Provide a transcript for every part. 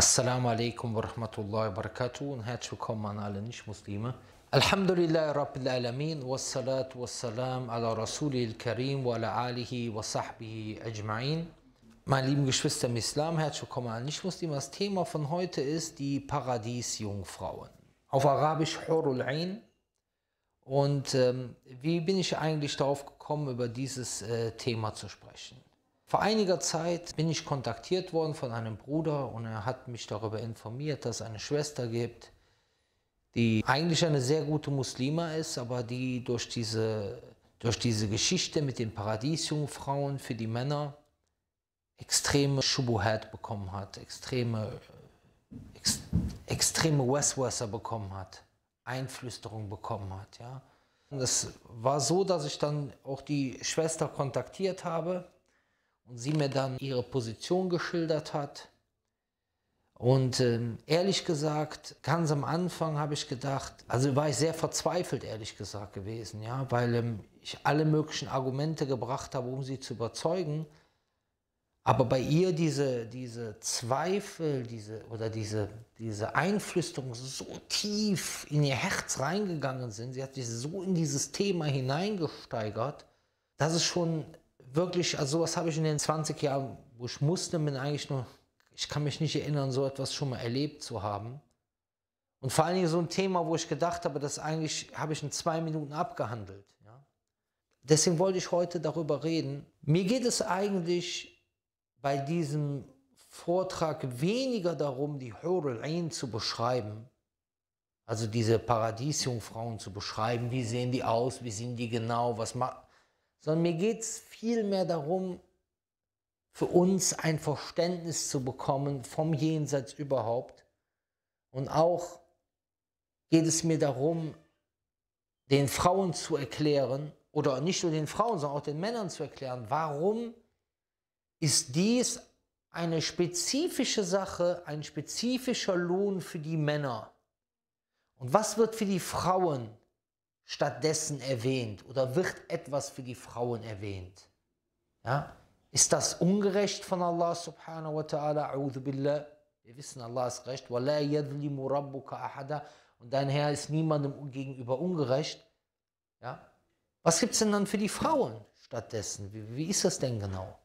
Assalamu alaikum wa rahmatullahi wa barakatuh und herzlich willkommen an alle Nicht-Muslime. Alhamdulillah Rabbil Alamin wassalatu wassalam ala Rasulil Karim wa ala alihi wa sahbihi ajma'in. Meine lieben Geschwister im Islam, herzlich willkommen an Nicht-Muslime. Das Thema von heute ist die Paradiesjungfrauen. Auf Arabisch Hurul Ain. Und ähm, wie bin ich eigentlich darauf gekommen, über dieses äh, Thema zu sprechen? Vor einiger Zeit bin ich kontaktiert worden von einem Bruder und er hat mich darüber informiert, dass es eine Schwester gibt, die eigentlich eine sehr gute Muslima ist, aber die durch diese, durch diese Geschichte mit den Paradiesjungfrauen für die Männer extreme Schubuhat bekommen hat, extreme, ex, extreme Westwasser bekommen hat, Einflüsterung bekommen hat. Ja. Und es war so, dass ich dann auch die Schwester kontaktiert habe und sie mir dann ihre Position geschildert hat. Und ähm, ehrlich gesagt, ganz am Anfang habe ich gedacht, also war ich sehr verzweifelt, ehrlich gesagt gewesen, ja, weil ähm, ich alle möglichen Argumente gebracht habe, um sie zu überzeugen. Aber bei ihr diese, diese Zweifel diese, oder diese, diese Einflüsterung so tief in ihr Herz reingegangen sind, sie hat sich so in dieses Thema hineingesteigert, dass es schon wirklich, also sowas habe ich in den 20 Jahren, wo ich Muslim bin, eigentlich nur, ich kann mich nicht erinnern, so etwas schon mal erlebt zu haben. Und vor allen Dingen so ein Thema, wo ich gedacht habe, das eigentlich habe ich in zwei Minuten abgehandelt. Ja? Deswegen wollte ich heute darüber reden. Mir geht es eigentlich bei diesem Vortrag weniger darum, die Hurul Ain zu beschreiben, also diese Paradiesjungfrauen zu beschreiben, wie sehen die aus, wie sind die genau, was macht, sondern mir geht es vielmehr darum, für uns ein Verständnis zu bekommen vom Jenseits überhaupt. Und auch geht es mir darum, den Frauen zu erklären, oder nicht nur den Frauen, sondern auch den Männern zu erklären, warum ist dies eine spezifische Sache, ein spezifischer Lohn für die Männer. Und was wird für die Frauen stattdessen erwähnt oder wird etwas für die Frauen erwähnt? Ja? Ist das ungerecht von Allah subhanahu wa ta'ala? A'udhu billah. Wir wissen, Allah ist recht. وَلَا يَذْلِمُ رَبُّكَ أَحَدًا Und dein Herr ist niemandem gegenüber ungerecht. Ja? Was gibt es denn dann für die Frauen stattdessen? Wie, wie ist das denn genau?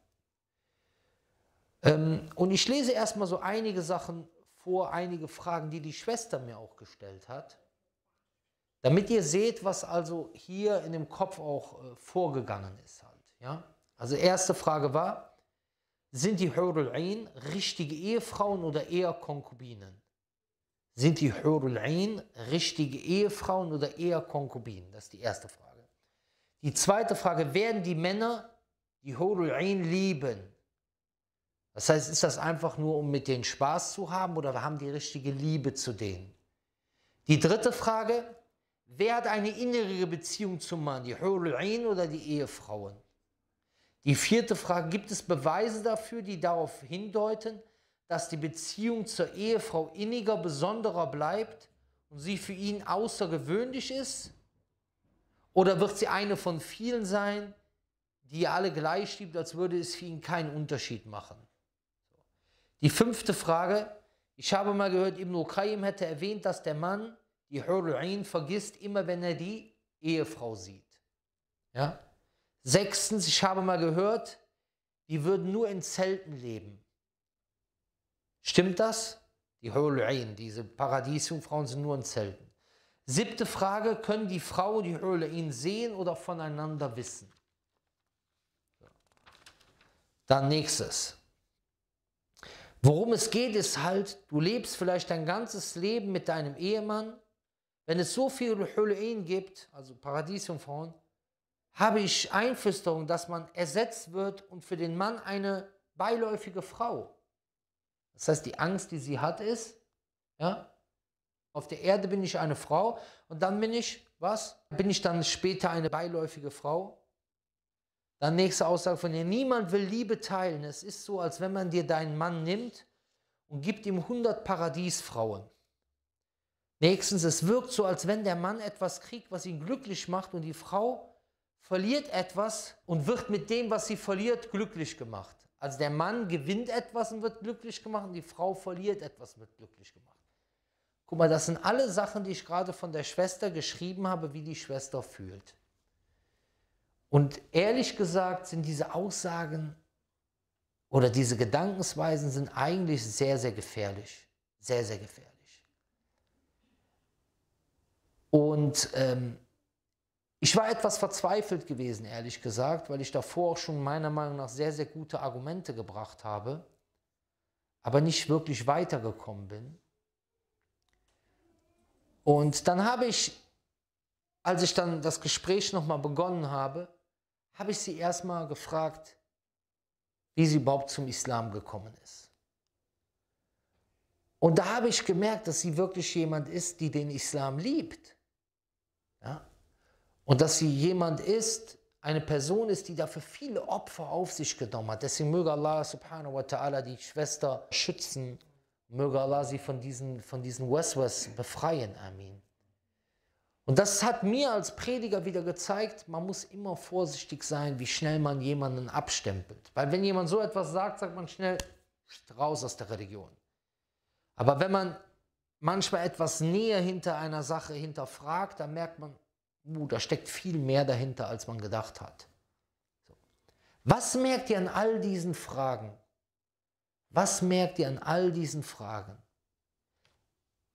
Ähm, und ich lese erstmal so einige Sachen vor, einige Fragen, die die Schwester mir auch gestellt hat. Damit ihr seht, was also hier in dem Kopf auch äh, vorgegangen ist halt. Ja? Also erste Frage war, sind die Hurul Ain richtige Ehefrauen oder eher Konkubinen? Sind die Hurul Ain richtige Ehefrauen oder eher Konkubinen? Das ist die erste Frage. Die zweite Frage, werden die Männer die Hurul Ain lieben? Das heißt, ist das einfach nur, um mit denen Spaß zu haben oder haben die richtige Liebe zu denen? Die dritte Frage, wer hat eine innere Beziehung zum Mann, die Hurul Ain oder die Ehefrauen? Die vierte Frage, gibt es Beweise dafür, die darauf hindeuten, dass die Beziehung zur Ehefrau inniger, besonderer bleibt und sie für ihn außergewöhnlich ist? Oder wird sie eine von vielen sein, die ihr alle gleich liebt, als würde es für ihn keinen Unterschied machen? Die fünfte Frage, ich habe mal gehört, Ibn Qayyim hätte erwähnt, dass der Mann die Hur'in vergisst, immer wenn er die Ehefrau sieht. Ja? Sechstens, ich habe mal gehört, die würden nur in Zelten leben. Stimmt das? Die Hulu'in, diese Paradiesjungfrauen sind nur in Zelten. Siebte Frage, können die Frauen die Hulu'in sehen oder voneinander wissen? Dann nächstes. Worum es geht, ist halt, du lebst vielleicht dein ganzes Leben mit deinem Ehemann. Wenn es so viele Hulu'in gibt, also Paradiesjungfrauen, habe ich Einflüsterung, dass man ersetzt wird und für den Mann eine beiläufige Frau. Das heißt, die Angst, die sie hat, ist, ja, auf der Erde bin ich eine Frau und dann bin ich, was? Bin ich dann später eine beiläufige Frau? Dann nächste Aussage von ihr, niemand will Liebe teilen. Es ist so, als wenn man dir deinen Mann nimmt und gibt ihm 100 Paradiesfrauen. Nächstens, es wirkt so, als wenn der Mann etwas kriegt, was ihn glücklich macht und die Frau verliert etwas und wird mit dem, was sie verliert, glücklich gemacht. Also der Mann gewinnt etwas und wird glücklich gemacht und die Frau verliert etwas und wird glücklich gemacht. Guck mal, das sind alle Sachen, die ich gerade von der Schwester geschrieben habe, wie die Schwester fühlt. Und ehrlich gesagt sind diese Aussagen oder diese Gedankensweisen sind eigentlich sehr, sehr gefährlich. Sehr, sehr gefährlich. Und ähm, ich war etwas verzweifelt gewesen, ehrlich gesagt, weil ich davor auch schon meiner Meinung nach sehr, sehr gute Argumente gebracht habe, aber nicht wirklich weitergekommen bin. Und dann habe ich, als ich dann das Gespräch nochmal begonnen habe, habe ich sie erstmal gefragt, wie sie überhaupt zum Islam gekommen ist. Und da habe ich gemerkt, dass sie wirklich jemand ist, die den Islam liebt. Ja? Und dass sie jemand ist, eine Person ist, die dafür viele Opfer auf sich genommen hat. Deswegen möge Allah subhanahu wa ta'ala die Schwester schützen. Möge Allah sie von diesen, von diesen Waswas befreien. Amin. Und das hat mir als Prediger wieder gezeigt, man muss immer vorsichtig sein, wie schnell man jemanden abstempelt. Weil wenn jemand so etwas sagt, sagt man schnell raus aus der Religion. Aber wenn man manchmal etwas näher hinter einer Sache hinterfragt, dann merkt man, uh, da steckt viel mehr dahinter, als man gedacht hat. So. Was merkt ihr an all diesen Fragen? Was merkt ihr an all diesen Fragen?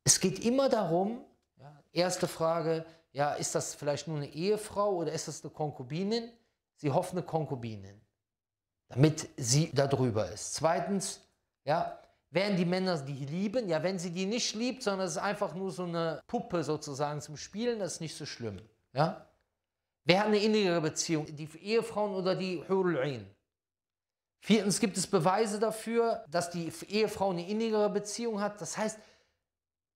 Es geht immer darum, ja, erste Frage, ja, ist das vielleicht nur eine Ehefrau oder ist das eine Konkubinin? Sie hofft eine Konkubinin, damit sie da drüber ist. Zweitens, ja, werden die Männer die lieben? Ja, wenn sie die nicht liebt, sondern es ist einfach nur so eine Puppe sozusagen zum Spielen, das ist nicht so schlimm. Ja? Wer hat eine innigere Beziehung? Die Ehefrauen oder die Hurul Ain? Viertens gibt es Beweise dafür, dass die Ehefrau eine innigere Beziehung hat. Das heißt,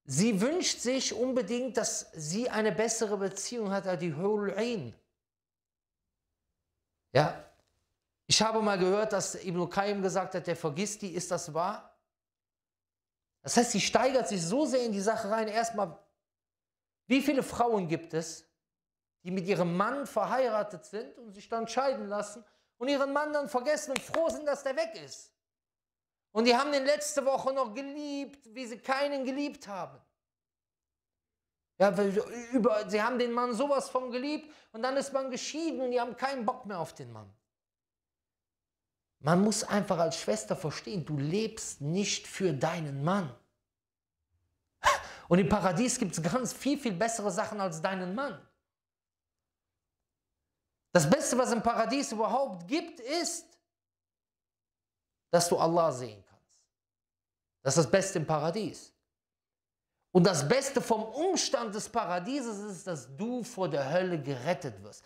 sie wünscht sich unbedingt, dass sie eine bessere Beziehung hat als die Hurul Ain. Ja? Ich habe mal gehört, dass Ibn Qayyim gesagt hat, der vergisst die, ist das wahr? Das heißt, sie steigert sich so sehr in die Sache rein. Erstmal, wie viele Frauen gibt es, die mit ihrem Mann verheiratet sind und sich dann scheiden lassen und ihren Mann dann vergessen und froh sind, dass der weg ist. Und die haben den letzte Woche noch geliebt, wie sie keinen geliebt haben. Ja, über, sie haben den Mann sowas von geliebt und dann ist man geschieden und die haben keinen Bock mehr auf den Mann. Man muss einfach als Schwester verstehen, du lebst nicht für deinen Mann. Und im Paradies gibt es ganz viel, viel bessere Sachen als deinen Mann. Das Beste, was im Paradies überhaupt gibt, ist, dass du Allah sehen kannst. Das ist das Beste im Paradies. Und das Beste vom Umstand des Paradieses ist, dass du vor der Hölle gerettet wirst.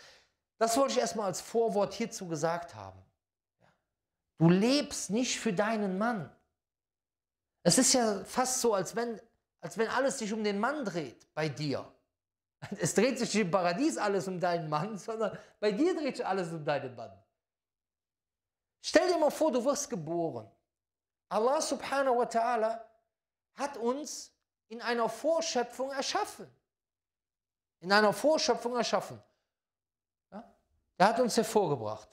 Das wollte ich erstmal als Vorwort hierzu gesagt haben. Du lebst nicht für deinen Mann. Es ist ja fast so, als wenn, als wenn alles sich um den Mann dreht bei dir. Es dreht sich nicht im Paradies alles um deinen Mann, sondern bei dir dreht sich alles um deinen Mann. Stell dir mal vor, du wirst geboren. Allah subhanahu wa ta'ala hat uns in einer Vorschöpfung erschaffen. In einer Vorschöpfung erschaffen. Ja? Er hat uns hervorgebracht.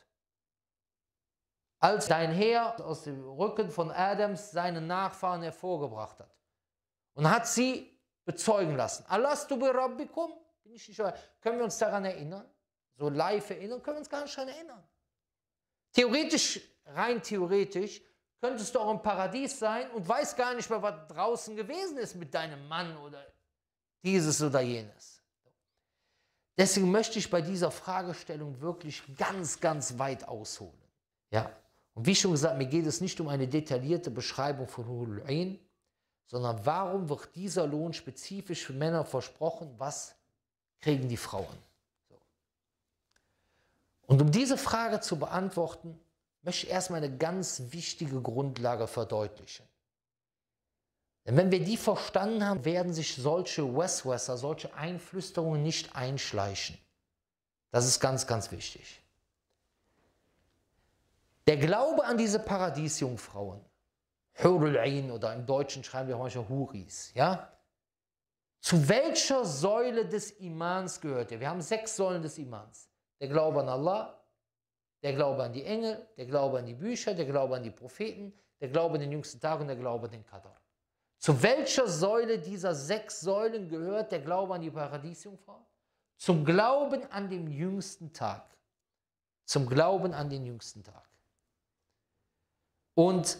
Als dein Heer aus dem Rücken von Adams seinen Nachfahren hervorgebracht hat. Und hat sie bezeugen lassen. Alastu bi Rabbikum? Bin ich nicht Können wir uns daran erinnern? So live erinnern? Können wir uns gar nicht daran erinnern. Theoretisch, rein theoretisch, könntest du auch im Paradies sein und weißt gar nicht mehr, was draußen gewesen ist mit deinem Mann oder dieses oder jenes. Deswegen möchte ich bei dieser Fragestellung wirklich ganz, ganz weit ausholen. Ja. Und wie schon gesagt, mir geht es nicht um eine detaillierte Beschreibung von Hurul Ain, sondern warum wird dieser Lohn spezifisch für Männer versprochen? Was kriegen die Frauen? So. Und um diese Frage zu beantworten, möchte ich erstmal eine ganz wichtige Grundlage verdeutlichen. Denn wenn wir die verstanden haben, werden sich solche Westwester, solche Einflüsterungen nicht einschleichen. Das ist ganz, ganz wichtig. Der Glaube an diese Paradiesjungfrauen Hurul Ain oder im Deutschen schreiben wir manchmal Huris, ja? Zu welcher Säule des Imans gehört ihr? Wir haben sechs Säulen des Imans. Der Glaube an Allah, der Glaube an die Engel, der Glaube an die Bücher, der Glaube an die Propheten, der Glaube an den jüngsten Tag und der Glaube an den Kadar. Zu welcher Säule dieser sechs Säulen gehört der Glaube an die Paradiesjungfrau? Zum Glauben an den jüngsten Tag. Zum Glauben an den jüngsten Tag. Und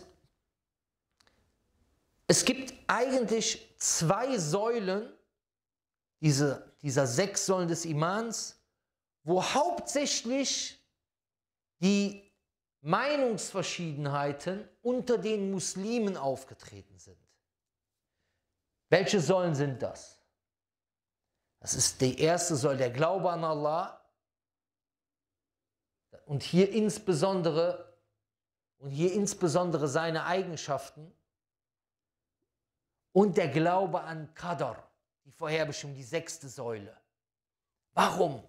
es gibt eigentlich zwei Säulen diese, dieser sechs Säulen des Imans, wo hauptsächlich die Meinungsverschiedenheiten unter den Muslimen aufgetreten sind. Welche Säulen sind das? Das ist die erste Säule, der Glaube an Allah und hier insbesondere und hier insbesondere seine Eigenschaften und der Glaube an Qadar, die Vorherbestimmung, die sechste Säule. Warum?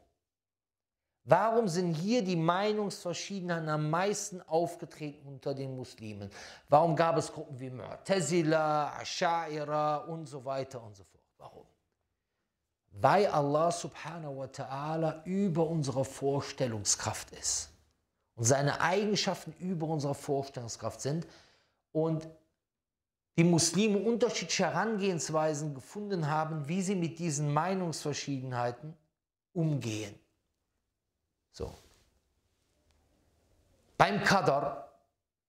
Warum sind hier die Meinungsverschiedenheiten am meisten aufgetreten unter den Muslimen? Warum gab es Gruppen wie Mu'tazila, Asha'ira und so weiter und so fort? Warum? Weil Allah subhanahu wa ta'ala über unserer Vorstellungskraft ist und seine Eigenschaften über unserer Vorstellungskraft sind und die Muslime unterschiedliche Herangehensweisen gefunden haben, wie sie mit diesen Meinungsverschiedenheiten umgehen. So. Beim Kadar,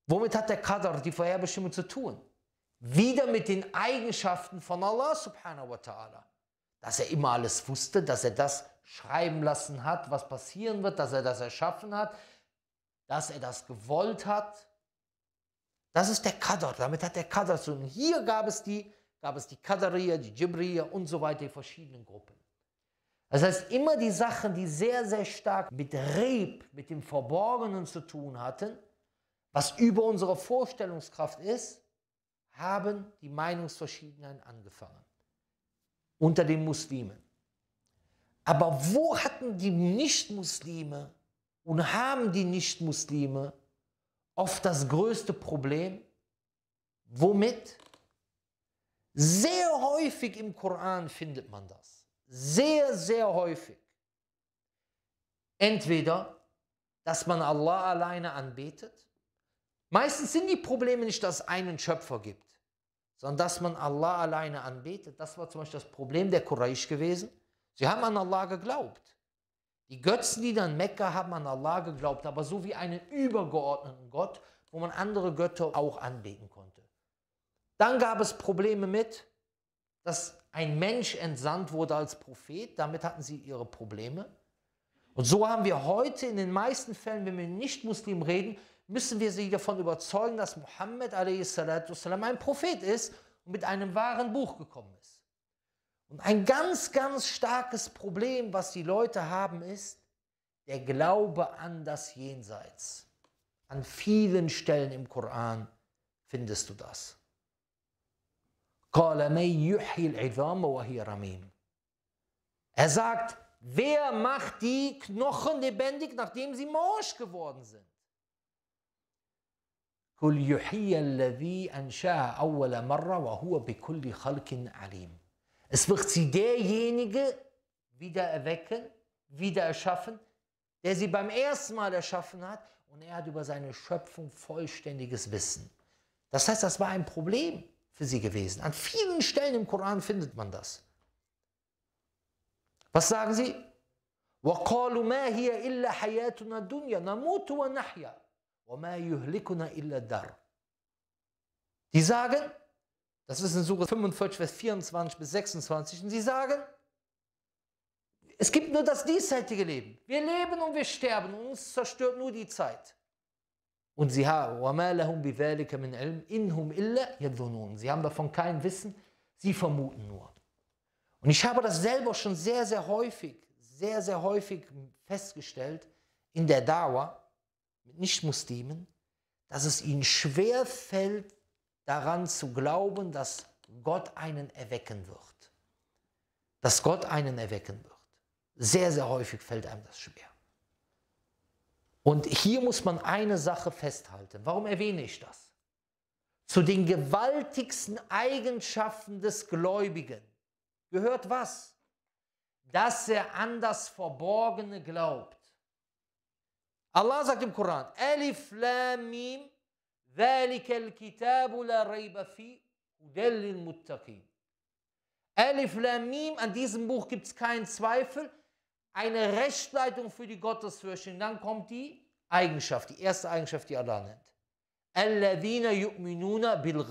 womit hat der Kadar die Vorherbestimmung zu tun? Wieder mit den Eigenschaften von Allah subhanahu wa ta'ala. Dass er immer alles wusste, dass er das schreiben lassen hat, was passieren wird, dass er das erschaffen hat, dass er das gewollt hat, das ist der Qadr, damit hat der Qadr zu tun. Hier gab es die, gab es die Qadariya, die Jibriya und so weiter, die verschiedenen Gruppen. Das heißt, immer die Sachen, die sehr, sehr stark mit Reb, mit dem Verborgenen zu tun hatten, was über unsere Vorstellungskraft ist, haben die Meinungsverschiedenheiten angefangen. Unter den Muslimen. Aber wo hatten die Nichtmuslime und haben die Nichtmuslime oft das größte Problem, womit? Sehr häufig im Koran findet man das. Sehr, sehr häufig. Entweder, dass man Allah alleine anbetet. Meistens sind die Probleme nicht, dass es einen Schöpfer gibt, sondern dass man Allah alleine anbetet. Das war zum Beispiel das Problem der Quraysh gewesen. Sie haben an Allah geglaubt. Die Götzen, die dann Mekka haben an Allah geglaubt, aber so wie einen übergeordneten Gott, wo man andere Götter auch anbeten konnte. Dann gab es Probleme mit, dass ein Mensch entsandt wurde als Prophet. Damit hatten sie ihre Probleme. Und so haben wir heute in den meisten Fällen, wenn wir nicht Muslim reden, müssen wir sie davon überzeugen, dass Muhammad a.s. ein Prophet ist und mit einem wahren Buch gekommen ist. Und ein ganz, ganz starkes Problem, was die Leute haben, ist der Glaube an das Jenseits. An vielen Stellen im Koran findest du das. Er sagt, wer macht die Knochen lebendig, nachdem sie morsch geworden sind? قل يحيي الذي أنشأ أول مرة وهو بكل خلق عليم es wird sie derjenige wieder erwecken, wieder erschaffen, der sie beim ersten Mal erschaffen hat und er hat über seine Schöpfung vollständiges Wissen. Das heißt, das war ein Problem für sie gewesen. An vielen Stellen im Koran findet man das. Was sagen sie? Die sagen, das ist in Sura 45, Vers 24 bis 26. Und sie sagen, es gibt nur das diesseitige Leben. Wir leben und wir sterben und uns zerstört nur die Zeit. Und sie haben, sie haben davon kein Wissen, sie vermuten nur. Und ich habe das selber schon sehr, sehr häufig, sehr, sehr häufig festgestellt in der Dauer mit Nichtmuslimen, dass es ihnen schwer fällt, daran zu glauben, dass Gott einen erwecken wird. Dass Gott einen erwecken wird. Sehr, sehr häufig fällt einem das schwer. Und hier muss man eine Sache festhalten. Warum erwähne ich das? Zu den gewaltigsten Eigenschaften des Gläubigen gehört was? Dass er an das Verborgene glaubt. Allah sagt im Koran, Elif Lam Mim, ذلك الكتاب لا ريب فيه هدى للمتقين Alif Lam Mim, an diesem Buch gibt es keinen Zweifel, eine Rechtsleitung für die Gottesfürchten. Dann kommt die Eigenschaft, die erste Eigenschaft, die Allah nennt. Alladhina yu'minuna bil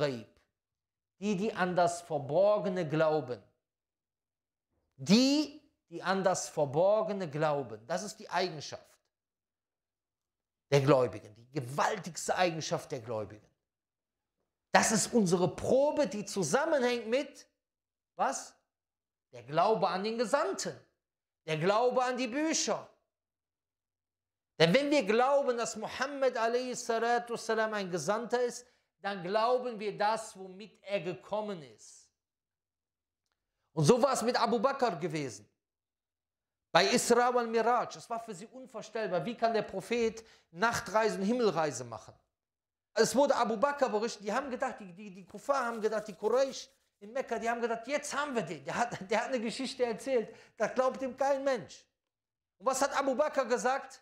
Die, die an das Verborgene glauben. Die, die an das Verborgene glauben. Das ist die Eigenschaft der Gläubigen, die gewaltigste Eigenschaft der Gläubigen. Das ist unsere Probe, die zusammenhängt mit was? Der Glaube an den Gesandten, der Glaube an die Bücher. Denn wenn wir glauben, dass Mohammed salam ein Gesandter ist, dann glauben wir das, womit er gekommen ist. Und so war es mit Abu Bakr gewesen. Bei Isra und Miraj, es war für sie unvorstellbar, wie kann der Prophet Nachtreisen, Himmelreise machen? Es wurde Abu Bakr berichtet, die haben gedacht, die, die, die Kufa haben gedacht, die Quraysh in Mekka, die haben gedacht, jetzt haben wir den. Der hat, der hat eine Geschichte erzählt, das glaubt ihm kein Mensch. Und was hat Abu Bakr gesagt?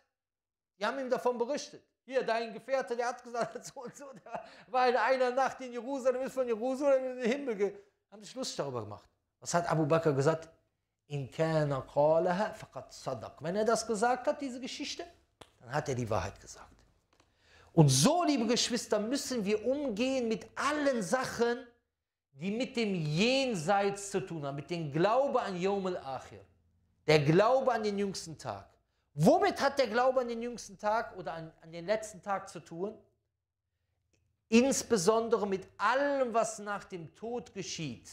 Die haben ihm davon berichtet. Hier, dein Gefährte, der hat gesagt, so und so, der war in einer Nacht in Jerusalem, ist von Jerusalem in den Himmel gegangen. Haben sich lustig darüber gemacht. Was hat Abu Bakr gesagt? In kana qalaha faqad sadaq. Wenn er das gesagt hat, diese Geschichte, dann hat er die Wahrheit gesagt. Und so, liebe Geschwister, müssen wir umgehen mit allen Sachen, die mit dem Jenseits zu tun haben, mit dem Glaube an Yom al-Akhir, der Glaube an den jüngsten Tag. Womit hat der Glaube an den jüngsten Tag oder an, an den letzten Tag zu tun? Insbesondere mit allem, was nach dem Tod geschieht.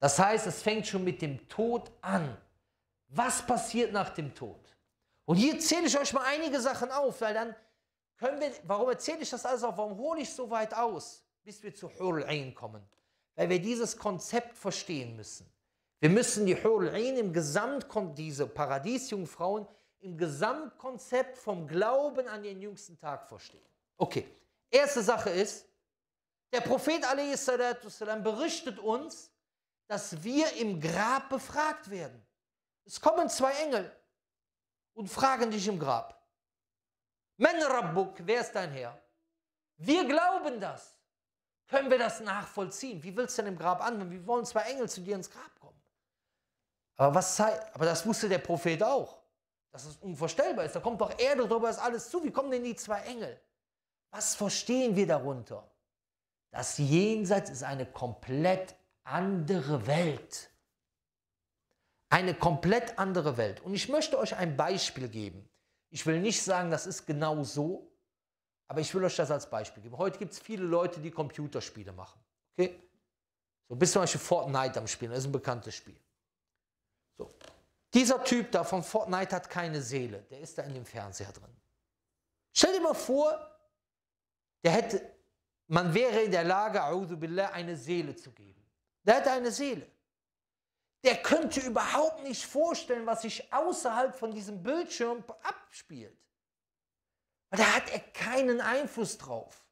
Das heißt, es fängt schon mit dem Tod an. Was passiert nach dem Tod? Und hier zähle ich euch mal einige Sachen auf, weil dann können wir, warum erzähle ich das alles auf, warum hole ich so weit aus, bis wir zu Hurl Ain kommen? Weil wir dieses Konzept verstehen müssen. Wir müssen die Hurl Ain im Gesamtkonzept, diese Paradiesjungfrauen, im Gesamtkonzept vom Glauben an den jüngsten Tag verstehen. Okay, erste Sache ist, der Prophet a.s. berichtet uns, dass wir im Grab befragt werden. Es kommen zwei Engel und fragen dich im Grab. Men wer ist dein Herr? Wir glauben das. Können wir das nachvollziehen? Wie willst du denn im Grab an? Wie wollen zwei Engel zu dir ins Grab kommen? Aber, was, aber das wusste der Prophet auch, dass es unvorstellbar ist. Da kommt doch Erde drüber, ist alles zu. Wie kommen denn die zwei Engel? Was verstehen wir darunter? Das Jenseits ist eine komplett andere Welt. Eine komplett andere Welt. Und ich möchte euch ein Beispiel geben. Ich will nicht sagen, das ist genau so, aber ich will euch das als Beispiel geben. Heute gibt es viele Leute, die Computerspiele machen. Okay? So bist zum Beispiel Fortnite am Spielen, das ist ein bekanntes Spiel. So. Dieser Typ da von Fortnite hat keine Seele, der ist da in dem Fernseher drin. Stell dir mal vor, der hätte, man wäre in der Lage, eine Seele zu geben. Der hat eine Seele. Der könnte überhaupt nicht vorstellen, was sich außerhalb von diesem Bildschirm abspielt. Da hat er keinen Einfluss drauf.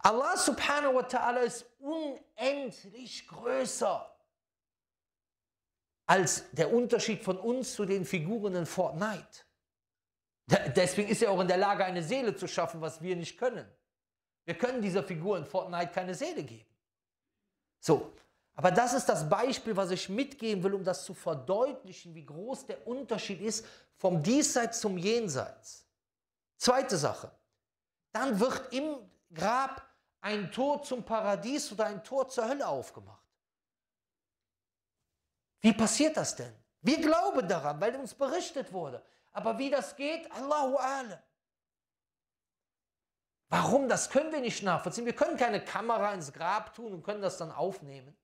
Allah subhanahu wa ta'ala ist unendlich größer als der Unterschied von uns zu den Figuren in Fortnite. Deswegen ist er auch in der Lage, eine Seele zu schaffen, was wir nicht können. Wir können dieser Figur in Fortnite keine Seele geben. So, aber das ist das Beispiel, was ich mitgeben will, um das zu verdeutlichen, wie groß der Unterschied ist vom Diesseits zum Jenseits. Zweite Sache. Dann wird im Grab ein Tor zum Paradies oder ein Tor zur Hölle aufgemacht. Wie passiert das denn? Wir glauben daran, weil uns berichtet wurde. Aber wie das geht, Allahu Alam. Warum? Das können wir nicht nachvollziehen. Wir können keine Kamera ins Grab tun und können das dann aufnehmen.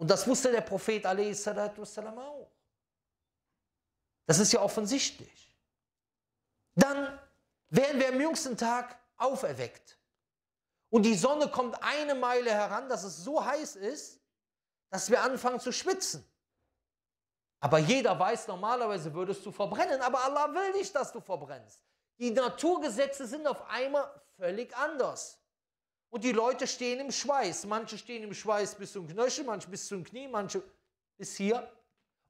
Und das wusste der Prophet wassalam, auch. Das ist ja offensichtlich. Dann werden wir am jüngsten Tag auferweckt. Und die Sonne kommt eine Meile heran, dass es so heiß ist, dass wir anfangen zu schwitzen. Aber jeder weiß, normalerweise würdest du verbrennen, aber Allah will nicht, dass du verbrennst. Die Naturgesetze sind auf einmal völlig anders. Und die Leute stehen im Schweiß. Manche stehen im Schweiß bis zum Knöchel, manche bis zum Knie, manche bis hier.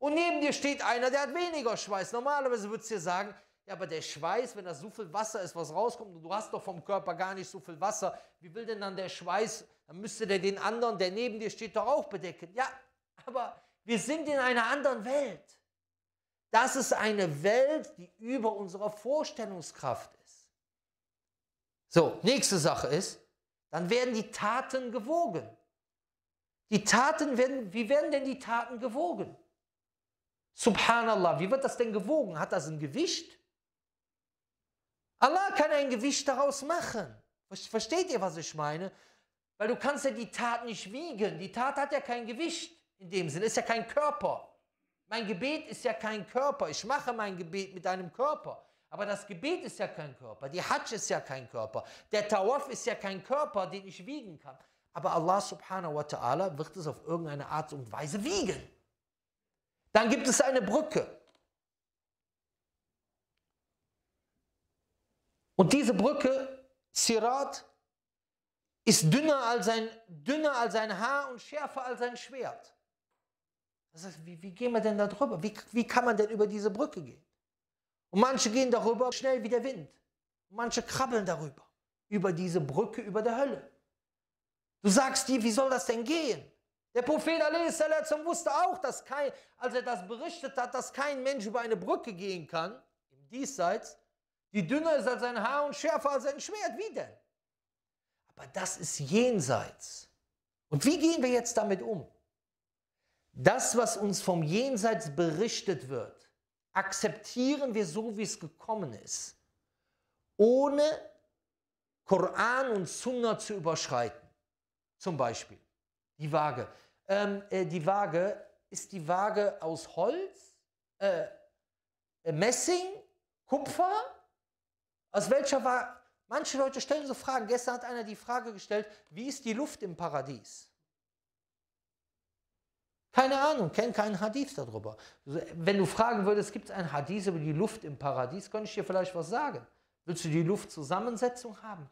Und neben dir steht einer, der hat weniger Schweiß. Normalerweise würdest du dir sagen, ja, aber der Schweiß, wenn da so viel Wasser ist, was rauskommt, und du hast doch vom Körper gar nicht so viel Wasser, wie will denn dann der Schweiß, dann müsste der den anderen, der neben dir steht, doch auch bedecken. Ja, aber wir sind in einer anderen Welt. Das ist eine Welt, die über unserer Vorstellungskraft so, nächste Sache ist, dann werden die Taten gewogen. Die Taten werden, wie werden denn die Taten gewogen? Subhanallah, wie wird das denn gewogen? Hat das ein Gewicht? Allah kann ein Gewicht daraus machen. Versteht ihr, was ich meine? Weil du kannst ja die Tat nicht wiegen. Die Tat hat ja kein Gewicht in dem Sinne, ist ja kein Körper. Mein Gebet ist ja kein Körper. Ich mache mein Gebet mit einem Körper. Aber das Gebet ist ja kein Körper, die Hajj ist ja kein Körper, der Tawaf ist ja kein Körper, den ich wiegen kann. Aber Allah subhanahu wa ta'ala wird es auf irgendeine Art und Weise wiegen. Dann gibt es eine Brücke. Und diese Brücke, Sirat, ist dünner als ein, dünner als ein Haar und schärfer als ein Schwert. Das heißt, wie, wie gehen wir denn da drüber? Wie, wie kann man denn über diese Brücke gehen? Und manche gehen darüber schnell wie der Wind. Und manche krabbeln darüber, über diese Brücke, über der Hölle. Du sagst dir, wie soll das denn gehen? Der Prophet a.s. wusste auch, dass kein, als er das berichtet hat, dass kein Mensch über eine Brücke gehen kann, im Diesseits, die dünner ist als ein Haar und schärfer als ein Schwert. Wie denn? Aber das ist jenseits. Und wie gehen wir jetzt damit um? Das, was uns vom Jenseits berichtet wird, akzeptieren wir so, wie es gekommen ist, ohne Koran und Sunna zu überschreiten. Zum Beispiel die Waage. Ähm, äh, die Waage, ist die Waage aus Holz, äh, äh Messing, Kupfer? Aus welcher Waage? Manche Leute stellen so Fragen. Gestern hat einer die Frage gestellt, wie ist die Luft im Paradies? Keine Ahnung, kenne keinen Hadith darüber. Wenn du fragen würdest, gibt es einen Hadith über die Luft im Paradies, könnte ich dir vielleicht was sagen. Willst du die Luftzusammensetzung haben?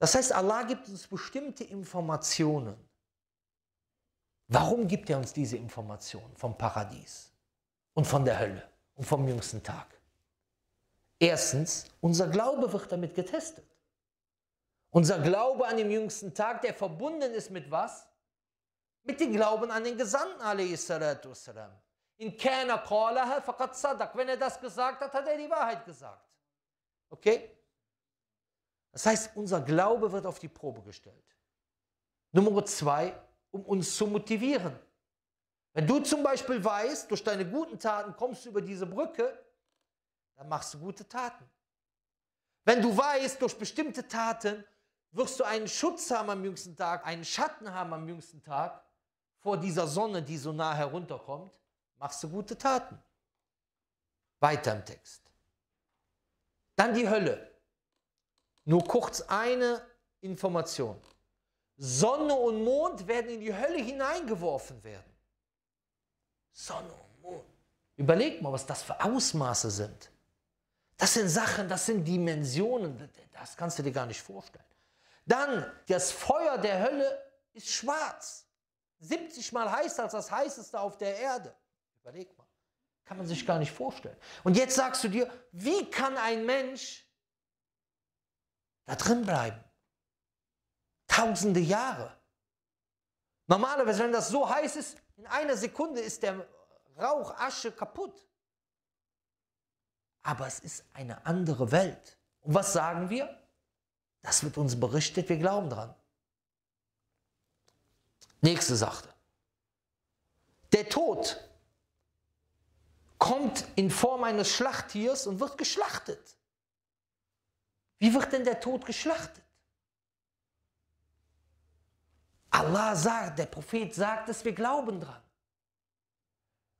Das heißt, Allah gibt uns bestimmte Informationen. Warum gibt er uns diese Informationen vom Paradies und von der Hölle und vom jüngsten Tag? Erstens, unser Glaube wird damit getestet. Unser Glaube an den jüngsten Tag, der verbunden ist mit was? mit dem Glauben an den Gesandten, wassalam. In kana qalaha faqad sadaq. Wenn er das gesagt hat, hat er die Wahrheit gesagt. Okay? Das heißt, unser Glaube wird auf die Probe gestellt. Nummer zwei, um uns zu motivieren. Wenn du zum Beispiel weißt, durch deine guten Taten kommst du über diese Brücke, dann machst du gute Taten. Wenn du weißt, durch bestimmte Taten wirst du einen Schutz haben am jüngsten Tag, einen Schatten haben am jüngsten Tag, vor dieser Sonne, die so nah herunterkommt, machst du gute Taten. Weiter im Text. Dann die Hölle. Nur kurz eine Information. Sonne und Mond werden in die Hölle hineingeworfen werden. Sonne und Mond. Überleg mal, was das für Ausmaße sind. Das sind Sachen, das sind Dimensionen, das kannst du dir gar nicht vorstellen. Dann, das Feuer der Hölle ist schwarz. 70 Mal heißer als das heißeste auf der Erde. Überleg mal. Kann man sich gar nicht vorstellen. Und jetzt sagst du dir, wie kann ein Mensch da drin bleiben? Tausende Jahre. Normalerweise, wenn das so heiß ist, in einer Sekunde ist der Rauch, Asche kaputt. Aber es ist eine andere Welt. Und was sagen wir? Das wird uns berichtet, wir glauben dran. Nächste Sache. Der Tod kommt in Form eines Schlachttiers und wird geschlachtet. Wie wird denn der Tod geschlachtet? Allah sagt, der Prophet sagt es, wir glauben dran.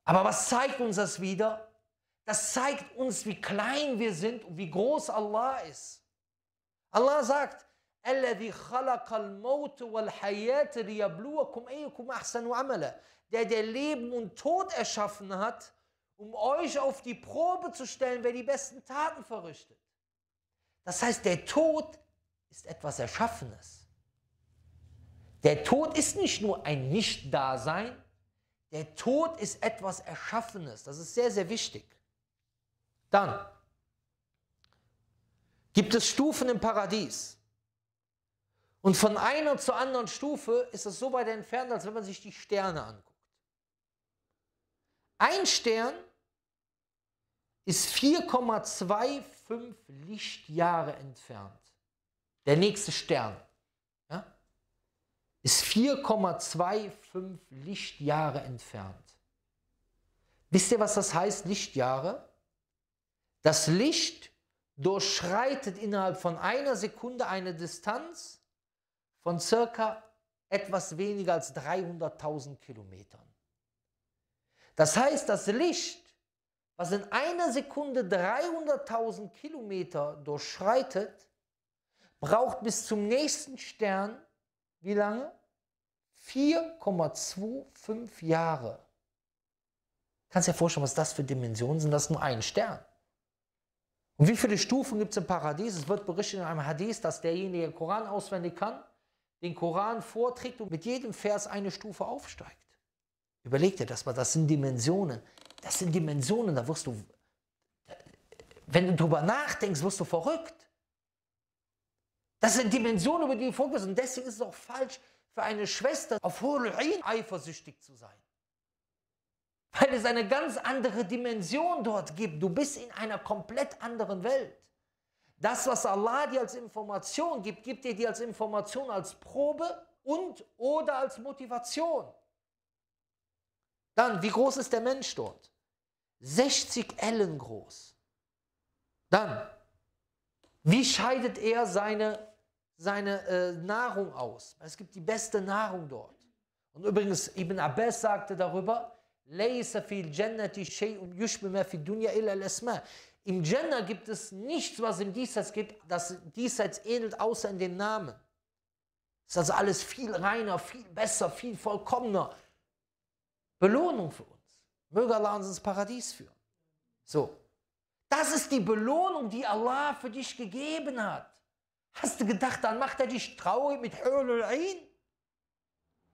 Aber was zeigt uns das wieder? Das zeigt uns, wie klein wir sind und wie groß Allah ist. Allah sagt, الذي خلق الموت والحياة ليبلوكم أيكم أحسن عملا, der der Leben und Tod erschaffen hat, um euch auf die Probe zu stellen, wer die besten Taten verrichtet. Das heißt, der Tod ist etwas Erschaffenes. Der Tod ist nicht nur ein Nicht-Dasein, der Tod ist etwas Erschaffenes. Das ist sehr, sehr wichtig. Dann gibt es Stufen im Paradies. Und von einer zur anderen Stufe ist es so weit entfernt, als wenn man sich die Sterne anguckt. Ein Stern ist 4,25 Lichtjahre entfernt. Der nächste Stern ja, ist 4,25 Lichtjahre entfernt. Wisst ihr, was das heißt, Lichtjahre? Das Licht durchschreitet innerhalb von einer Sekunde eine Distanz, von circa etwas weniger als 300.000 Kilometern. Das heißt, das Licht, was in einer Sekunde 300.000 Kilometer durchschreitet, braucht bis zum nächsten Stern wie lange? 4,25 Jahre. Kannst dir vorstellen, was das für Dimensionen sind? Das ist nur ein Stern. Und wie viele Stufen gibt es im Paradies? Es wird berichtet in einem Hadith, dass derjenige den Koran auswendig kann, den Koran vorträgt und mit jedem Vers eine Stufe aufsteigt. Überleg dir das mal, das sind Dimensionen. Das sind Dimensionen, da wirst du, wenn du drüber nachdenkst, wirst du verrückt. Das sind Dimensionen, über die du vorgehst. und deswegen ist es auch falsch, für eine Schwester auf Hulu'in eifersüchtig zu sein. Weil es eine ganz andere Dimension dort gibt. Du bist in einer komplett anderen Welt. Das, was Allah dir als Information gibt, gibt er dir als Information, als Probe und oder als Motivation. Dann, wie groß ist der Mensch dort? 60 Ellen groß. Dann, wie scheidet er seine, seine äh, Nahrung aus? Es gibt die beste Nahrung dort. Und übrigens, Ibn Abbas sagte darüber, im Gender gibt es nichts, was im Diesseits gibt, das Diesseits ähnelt, außer in den Namen. Ist also alles viel reiner, viel besser, viel vollkommener. Belohnung für uns. Möge Allah uns ins Paradies führen. So. Das ist die Belohnung, die Allah für dich gegeben hat. Hast du gedacht, dann macht er dich traurig mit Hölul ein,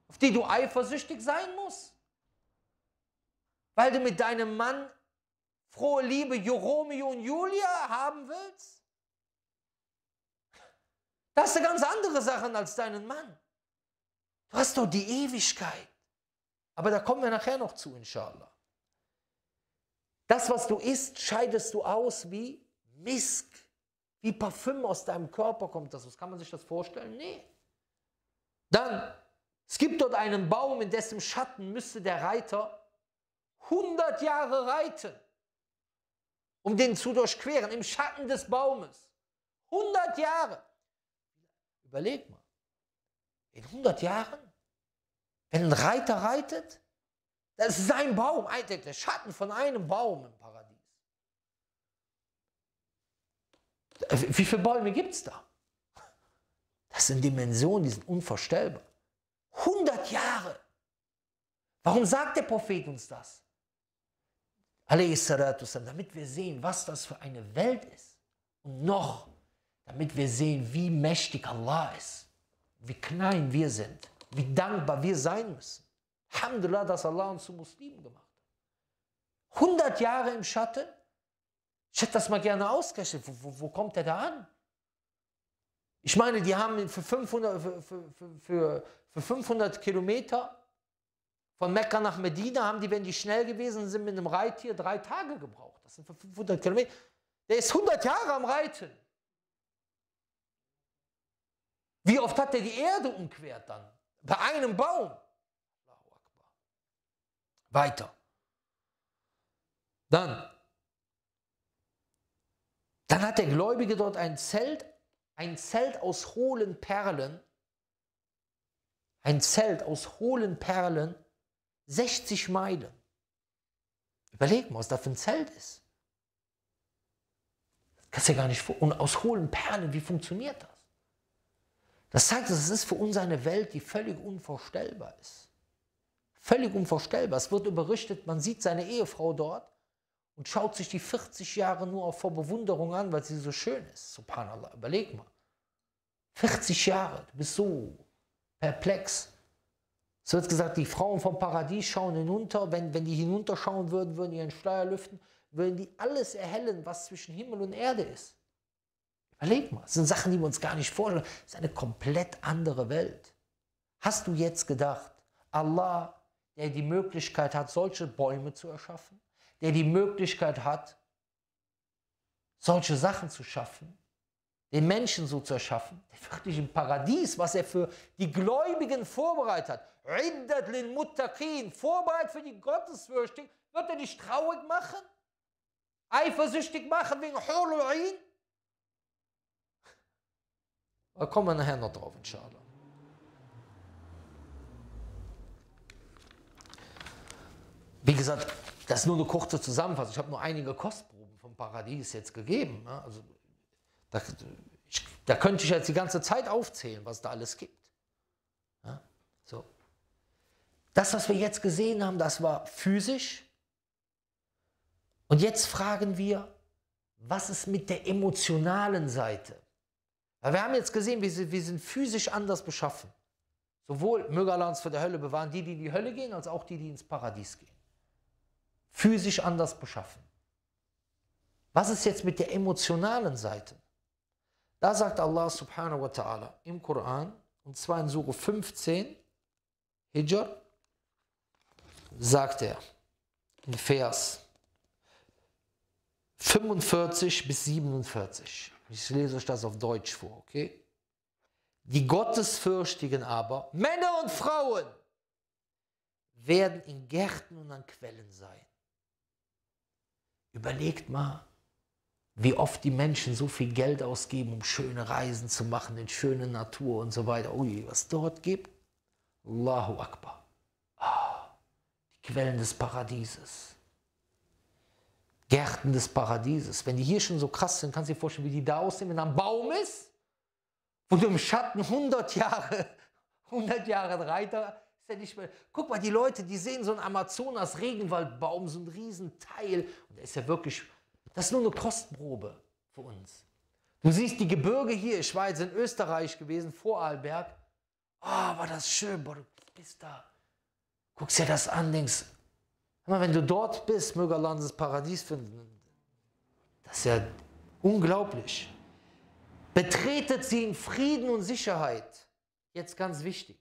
auf die du eifersüchtig sein musst? Weil du mit deinem Mann frohe Liebe Romeo und Julia haben willst, da hast du ganz andere Sachen als deinen Mann. Du hast doch die Ewigkeit. Aber da kommen wir nachher noch zu, inshallah. Das, was du isst, scheidest du aus wie Misk, wie Parfüm aus deinem Körper kommt das. Was kann man sich das vorstellen? Nee. Dann, es gibt dort einen Baum, in dessen Schatten müsste der Reiter 100 Jahre reiten um den zu durchqueren, im Schatten des Baumes. 100 Jahre. Überleg mal, in 100 Jahren, wenn ein Reiter reitet, das ist ein Baum, der Schatten von einem Baum im Paradies. Wie viele Bäume gibt es da? Das sind Dimensionen, die sind unvorstellbar. 100 Jahre. Warum sagt der Prophet uns das? damit wir sehen, was das für eine Welt ist. Und noch, damit wir sehen, wie mächtig Allah ist, wie klein wir sind, wie dankbar wir sein müssen. Alhamdulillah, dass Allah uns zu Muslimen gemacht hat. 100 Jahre im Schatten? Ich hätte das mal gerne ausgerechnet. Wo, wo, wo kommt er da an? Ich meine, die haben für 500, für, für, für, für 500 Kilometer von Mekka nach Medina haben die, wenn die schnell gewesen sind, mit einem Reittier drei Tage gebraucht. Das sind 500 Kilometer. Der ist 100 Jahre am Reiten. Wie oft hat er die Erde umquert dann? Bei einem Baum. Weiter. Dann. Dann hat der Gläubige dort ein Zelt, ein Zelt aus hohlen Perlen, ein Zelt aus hohlen Perlen 60 Meilen. Überleg mal, was da für ein Zelt ist. kannst ja gar nicht vor. Und aus hohlen Perlen, wie funktioniert das? Das zeigt, es ist für uns eine Welt, die völlig unvorstellbar ist. Völlig unvorstellbar. Es wird überrichtet, man sieht seine Ehefrau dort und schaut sich die 40 Jahre nur vor Bewunderung an, weil sie so schön ist. Subhanallah, überleg mal. 40 Jahre, du bist so perplex. Es wird gesagt, die Frauen vom Paradies schauen hinunter. Wenn, wenn die hinunterschauen würden, würden ihren Schleier lüften, würden die alles erhellen, was zwischen Himmel und Erde ist. Überleg mal, das sind Sachen, die wir uns gar nicht vorstellen. Das ist eine komplett andere Welt. Hast du jetzt gedacht, Allah, der die Möglichkeit hat, solche Bäume zu erschaffen, der die Möglichkeit hat, solche Sachen zu schaffen, den Menschen so zu erschaffen, der wirklich im Paradies, was er für die Gläubigen vorbereitet hat, Muttaqin, vorbereitet für die Gotteswürstigen, wird er dich traurig machen? Eifersüchtig machen wegen Hulu'in? Da kommen wir nachher noch drauf, inshallah. Wie gesagt, das ist nur eine kurze Zusammenfassung. Ich habe nur einige Kostproben vom Paradies jetzt gegeben. Ne? Also da, ich, da könnte ich jetzt die ganze Zeit aufzählen, was da alles gibt. Ja, so. Das, was wir jetzt gesehen haben, das war physisch. Und jetzt fragen wir, was ist mit der emotionalen Seite? Weil wir haben jetzt gesehen, wir sind, wir sind physisch anders beschaffen. Sowohl möge Allah uns vor der Hölle bewahren, die, die in die Hölle gehen, als auch die, die ins Paradies gehen. Physisch anders beschaffen. Was ist jetzt mit der emotionalen Seite? Da sagt Allah subhanahu wa ta'ala im Koran, und zwar in Sure 15, Hijr, sagt er in Vers 45 bis 47. Ich lese euch das auf Deutsch vor, okay? Die Gottesfürchtigen aber, Männer und Frauen, werden in Gärten und an Quellen sein. Überlegt mal, wie oft die Menschen so viel Geld ausgeben, um schöne Reisen zu machen, in schöne Natur und so weiter. Ui, was dort gibt. Allahu Akbar. Ah, die Quellen des Paradieses. Gärten des Paradieses. Wenn die hier schon so krass sind, kannst du dir vorstellen, wie die da aussehen, wenn da ein Baum ist, wo du im Schatten 100 Jahre, 100 Jahre Reiter, ist ja nicht mehr. Guck mal, die Leute, die sehen so einen Amazonas-Regenwaldbaum, so einen Riesenteil. Und der ist ja wirklich das ist nur eine Kostprobe für uns. Du siehst die Gebirge hier, ich war jetzt in Österreich gewesen, Vorarlberg. oh, ah, war das schön, boah, du bist da. Guckst dir das an, denkst, immer wenn du dort bist, möge Allah das Paradies finden. Das ist ja unglaublich. Betretet sie in Frieden und Sicherheit. Jetzt ganz wichtig.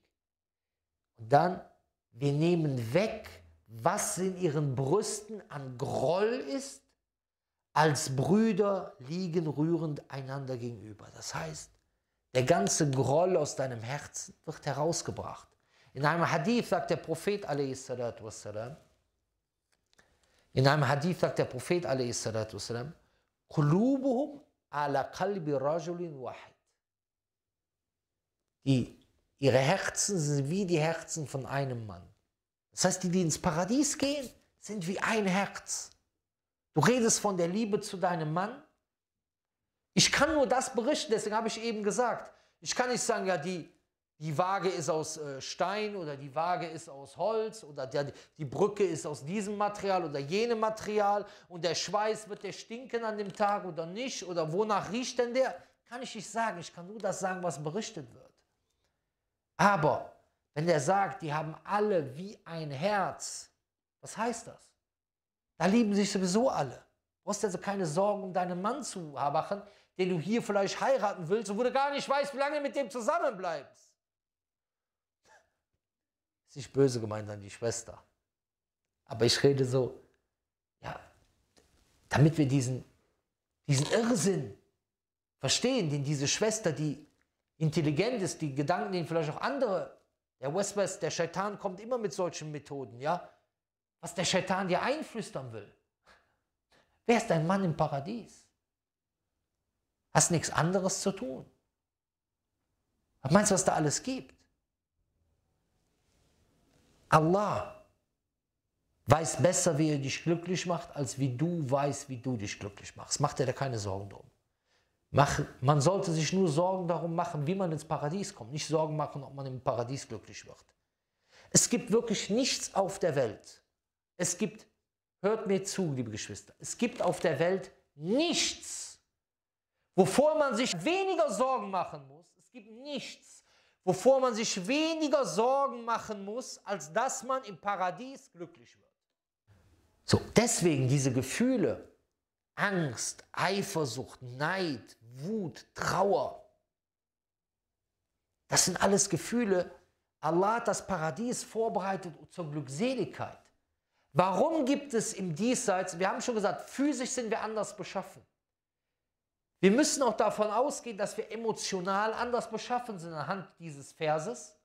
Und dann, wir nehmen weg, was in ihren Brüsten an Groll ist als Brüder liegen rührend einander gegenüber. Das heißt, der ganze Groll aus deinem Herzen wird herausgebracht. In einem Hadith sagt der Prophet wassalam, in einem Hadith sagt der Prophet wassalam, Qulubuhum ala qalbi rajulin wahid. Die, ihre Herzen sind wie die Herzen von einem Mann. Das heißt, die, die ins Paradies gehen, sind wie ein Herz. Du redest von der Liebe zu deinem Mann. Ich kann nur das berichten, deswegen habe ich eben gesagt. Ich kann nicht sagen, ja, die, die Waage ist aus äh, Stein oder die Waage ist aus Holz oder der, die Brücke ist aus diesem Material oder jenem Material und der Schweiß wird der stinken an dem Tag oder nicht oder wonach riecht denn der? Kann ich nicht sagen. Ich kann nur das sagen, was berichtet wird. Aber wenn der sagt, die haben alle wie ein Herz, was heißt das? Da lieben sich sowieso alle. Du brauchst also keine Sorgen um deinen Mann zu machen, den du hier vielleicht heiraten willst und wo du gar nicht weißt, wie lange du mit dem zusammenbleibst. Ist nicht böse gemeint an die Schwester. Aber ich rede so, ja, damit wir diesen, diesen Irrsinn verstehen, den diese Schwester, die intelligent ist, die Gedanken, den vielleicht auch andere, der West West, der Shaitan kommt immer mit solchen Methoden, ja was der Shaitan dir einflüstern will. Wer ist dein Mann im Paradies? Hast nichts anderes zu tun. Was meinst du, was da alles gibt? Allah weiß besser, wie er dich glücklich macht, als wie du weißt, wie du dich glücklich machst. Mach dir da keine Sorgen drum. Mach, man sollte sich nur Sorgen darum machen, wie man ins Paradies kommt. Nicht Sorgen machen, ob man im Paradies glücklich wird. Es gibt wirklich nichts auf der Welt, es gibt, hört mir zu, liebe Geschwister, es gibt auf der Welt nichts, wovor man sich weniger Sorgen machen muss. Es gibt nichts, wovor man sich weniger Sorgen machen muss, als dass man im Paradies glücklich wird. So, deswegen diese Gefühle, Angst, Eifersucht, Neid, Wut, Trauer, das sind alles Gefühle, Allah hat das Paradies vorbereitet zur Glückseligkeit. Warum gibt es im Diesseits, wir haben schon gesagt, physisch sind wir anders beschaffen. Wir müssen auch davon ausgehen, dass wir emotional anders beschaffen sind anhand dieses Verses,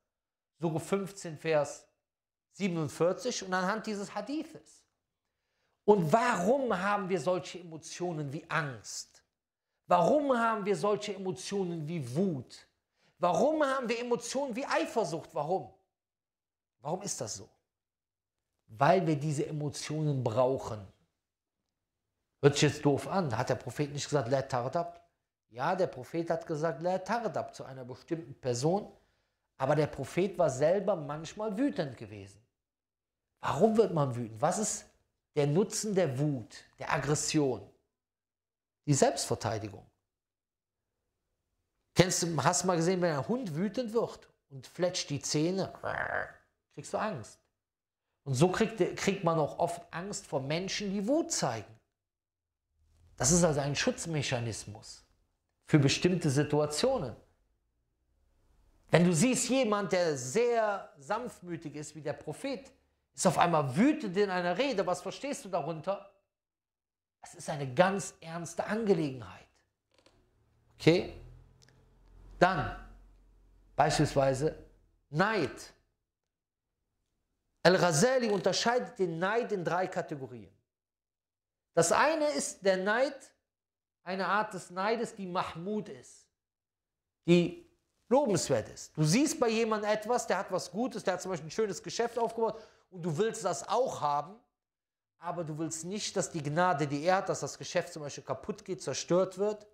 Suche 15, Vers 47 und anhand dieses Hadithes. Und warum haben wir solche Emotionen wie Angst? Warum haben wir solche Emotionen wie Wut? Warum haben wir Emotionen wie Eifersucht? Warum? Warum ist das so? weil wir diese Emotionen brauchen. Hört sich jetzt doof an. Hat der Prophet nicht gesagt, la tardab? Ja, der Prophet hat gesagt, la tardab zu einer bestimmten Person. Aber der Prophet war selber manchmal wütend gewesen. Warum wird man wütend? Was ist der Nutzen der Wut, der Aggression? Die Selbstverteidigung. Kennst du, hast du mal gesehen, wenn ein Hund wütend wird und fletscht die Zähne, kriegst du Angst. Und so kriegt, kriegt man auch oft Angst vor Menschen, die Wut zeigen. Das ist also ein Schutzmechanismus für bestimmte Situationen. Wenn du siehst, jemand, der sehr sanftmütig ist, wie der Prophet, ist auf einmal wütend in einer Rede, was verstehst du darunter? Das ist eine ganz ernste Angelegenheit. Okay? Dann beispielsweise Neid. Al-Ghazali unterscheidet den Neid in drei Kategorien. Das eine ist der Neid, eine Art des Neides, die Mahmud ist, die lobenswert ist. Du siehst bei jemandem etwas, der hat was Gutes, der hat zum Beispiel ein schönes Geschäft aufgebaut und du willst das auch haben, aber du willst nicht, dass die Gnade, die er hat, dass das Geschäft zum Beispiel kaputt geht, zerstört wird,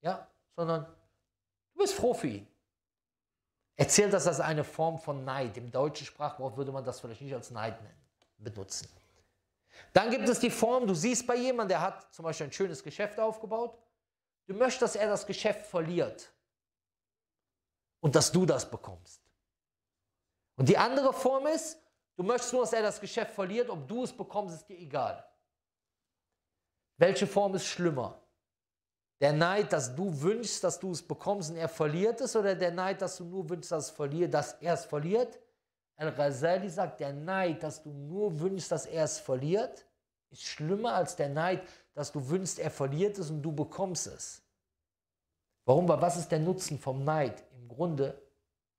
ja, sondern du bist froh für ihn erzählt das als eine Form von Neid. Im deutschen Sprachwort würde man das vielleicht nicht als Neid nennen, benutzen. Dann gibt es die Form, du siehst bei jemandem, der hat zum Beispiel ein schönes Geschäft aufgebaut, du möchtest, dass er das Geschäft verliert und dass du das bekommst. Und die andere Form ist, du möchtest nur, dass er das Geschäft verliert, ob du es bekommst, ist dir egal. Welche Form ist schlimmer? Der Neid, dass du wünschst, dass du es bekommst und er verliert es, oder der Neid, dass du nur wünschst, dass, es verliert, dass er es verliert? Al-Ghazali sagt, der Neid, dass du nur wünschst, dass er es verliert, ist schlimmer als der Neid, dass du wünschst, er verliert es und du bekommst es. Warum? Weil was ist der Nutzen vom Neid? Im Grunde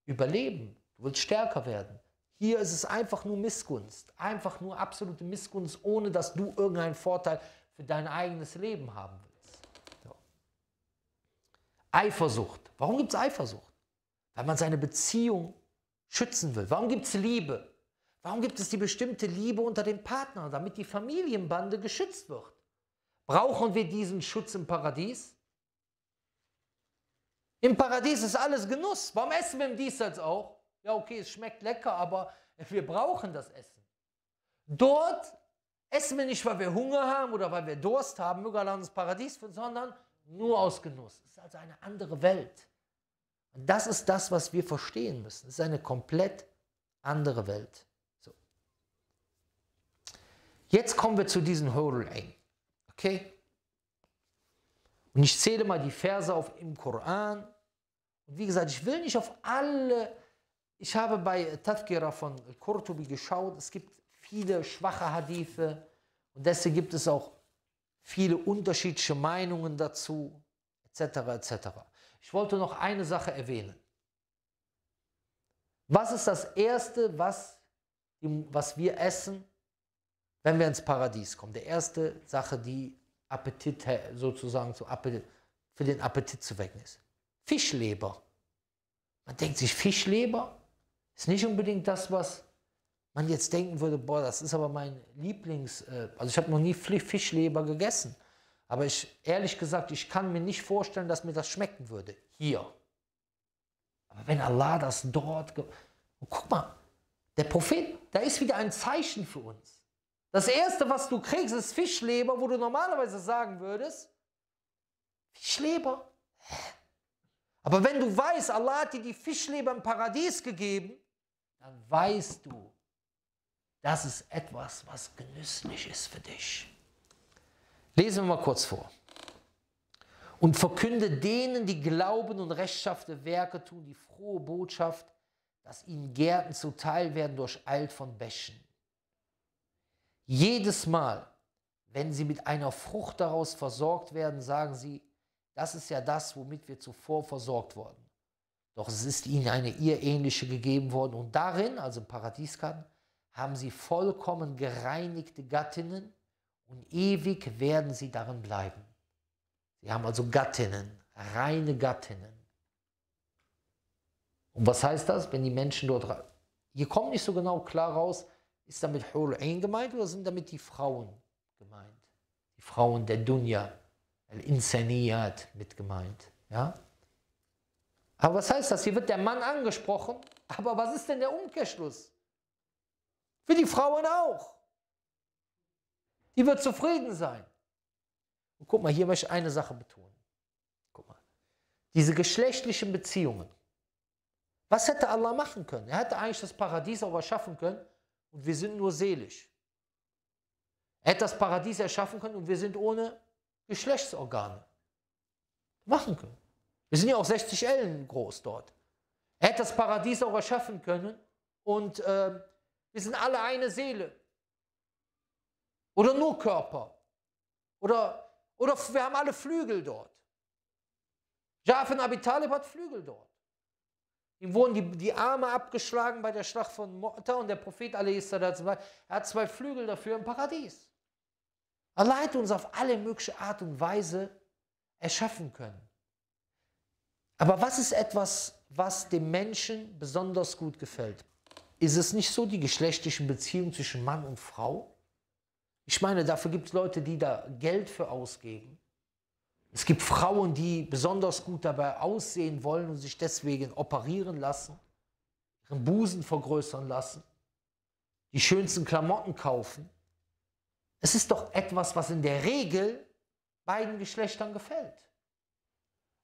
überleben. Du willst stärker werden. Hier ist es einfach nur Missgunst. Einfach nur absolute Missgunst, ohne dass du irgendeinen Vorteil für dein eigenes Leben haben willst. Eifersucht. Warum gibt es Eifersucht? Weil man seine Beziehung schützen will. Warum gibt es Liebe? Warum gibt es die bestimmte Liebe unter den Partnern, damit die Familienbande geschützt wird? Brauchen wir diesen Schutz im Paradies? Im Paradies ist alles Genuss. Warum essen wir im Diesseits auch? Ja, okay, es schmeckt lecker, aber wir brauchen das Essen. Dort essen wir nicht, weil wir Hunger haben oder weil wir Durst haben, möge Allah uns Paradies sondern nur aus Genuss. Es ist also eine andere Welt. Und das ist das, was wir verstehen müssen. Es ist eine komplett andere Welt. So. Jetzt kommen wir zu diesen Hurulain. Okay? Und ich zähle mal die Verse auf im Koran. Und wie gesagt, ich will nicht auf alle. Ich habe bei Tadkira von Kurtubi geschaut. Es gibt viele schwache Hadithe. Und deswegen gibt es auch viele unterschiedliche Meinungen dazu, etc. etc. Ich wollte noch eine Sache erwähnen. Was ist das Erste, was, was wir essen, wenn wir ins Paradies kommen? Die erste Sache, die Appetit sozusagen zu Appetit, für den Appetit zu wecken ist. Fischleber. Man denkt sich, Fischleber ist nicht unbedingt das, was man jetzt denken würde, boah, das ist aber mein Lieblings, äh, also ich habe noch nie Fischleber gegessen. Aber ich, ehrlich gesagt, ich kann mir nicht vorstellen, dass mir das schmecken würde. Hier. Aber wenn Allah das dort, oh, guck mal, der Prophet, da ist wieder ein Zeichen für uns. Das erste, was du kriegst, ist Fischleber, wo du normalerweise sagen würdest, Fischleber. Aber wenn du weißt, Allah hat dir die Fischleber im Paradies gegeben, dann weißt du, das ist etwas, was genüsslich ist für dich. Lesen wir mal kurz vor. Und verkünde denen, die glauben und rechtschaffte Werke tun, die frohe Botschaft, dass ihnen Gärten zuteil werden durcheilt von Bächen. Jedes Mal, wenn sie mit einer Frucht daraus versorgt werden, sagen sie, das ist ja das, womit wir zuvor versorgt wurden. Doch es ist ihnen eine ihr ähnliche gegeben worden und darin, also im Paradiesgarten, haben sie vollkommen gereinigte Gattinnen und ewig werden sie darin bleiben. Sie haben also Gattinnen, reine Gattinnen. Und was heißt das, wenn die Menschen dort... Hier kommt nicht so genau klar raus, ist damit Hul'ain gemeint oder sind damit die Frauen gemeint? Die Frauen der Dunja, Al-Insaniyat mit gemeint. Ja? Aber was heißt das? Hier wird der Mann angesprochen, aber was ist denn der Umkehrschluss? Wie die Frauen auch. Die wird zufrieden sein. Und guck mal, hier möchte ich eine Sache betonen. Guck mal. Diese geschlechtlichen Beziehungen. Was hätte Allah machen können? Er hätte eigentlich das Paradies auch erschaffen können und wir sind nur selig. Er hätte das Paradies erschaffen können und wir sind ohne Geschlechtsorgane. Machen können. Wir sind ja auch 60 Ellen groß dort. Er hätte das Paradies auch erschaffen können und äh, wir sind alle eine Seele. Oder nur Körper. Oder, oder wir haben alle Flügel dort. Jafin Abi hat Flügel dort. Ihm wurden die, die Arme abgeschlagen bei der Schlacht von Mu'ta und der Prophet er hat zwei Flügel dafür im Paradies. Allah hat uns auf alle mögliche Art und Weise erschaffen können. Aber was ist etwas, was dem Menschen besonders gut gefällt? Ist es nicht so, die geschlechtlichen Beziehungen zwischen Mann und Frau? Ich meine, dafür gibt es Leute, die da Geld für ausgeben. Es gibt Frauen, die besonders gut dabei aussehen wollen und sich deswegen operieren lassen, ihren Busen vergrößern lassen, die schönsten Klamotten kaufen. Es ist doch etwas, was in der Regel beiden Geschlechtern gefällt.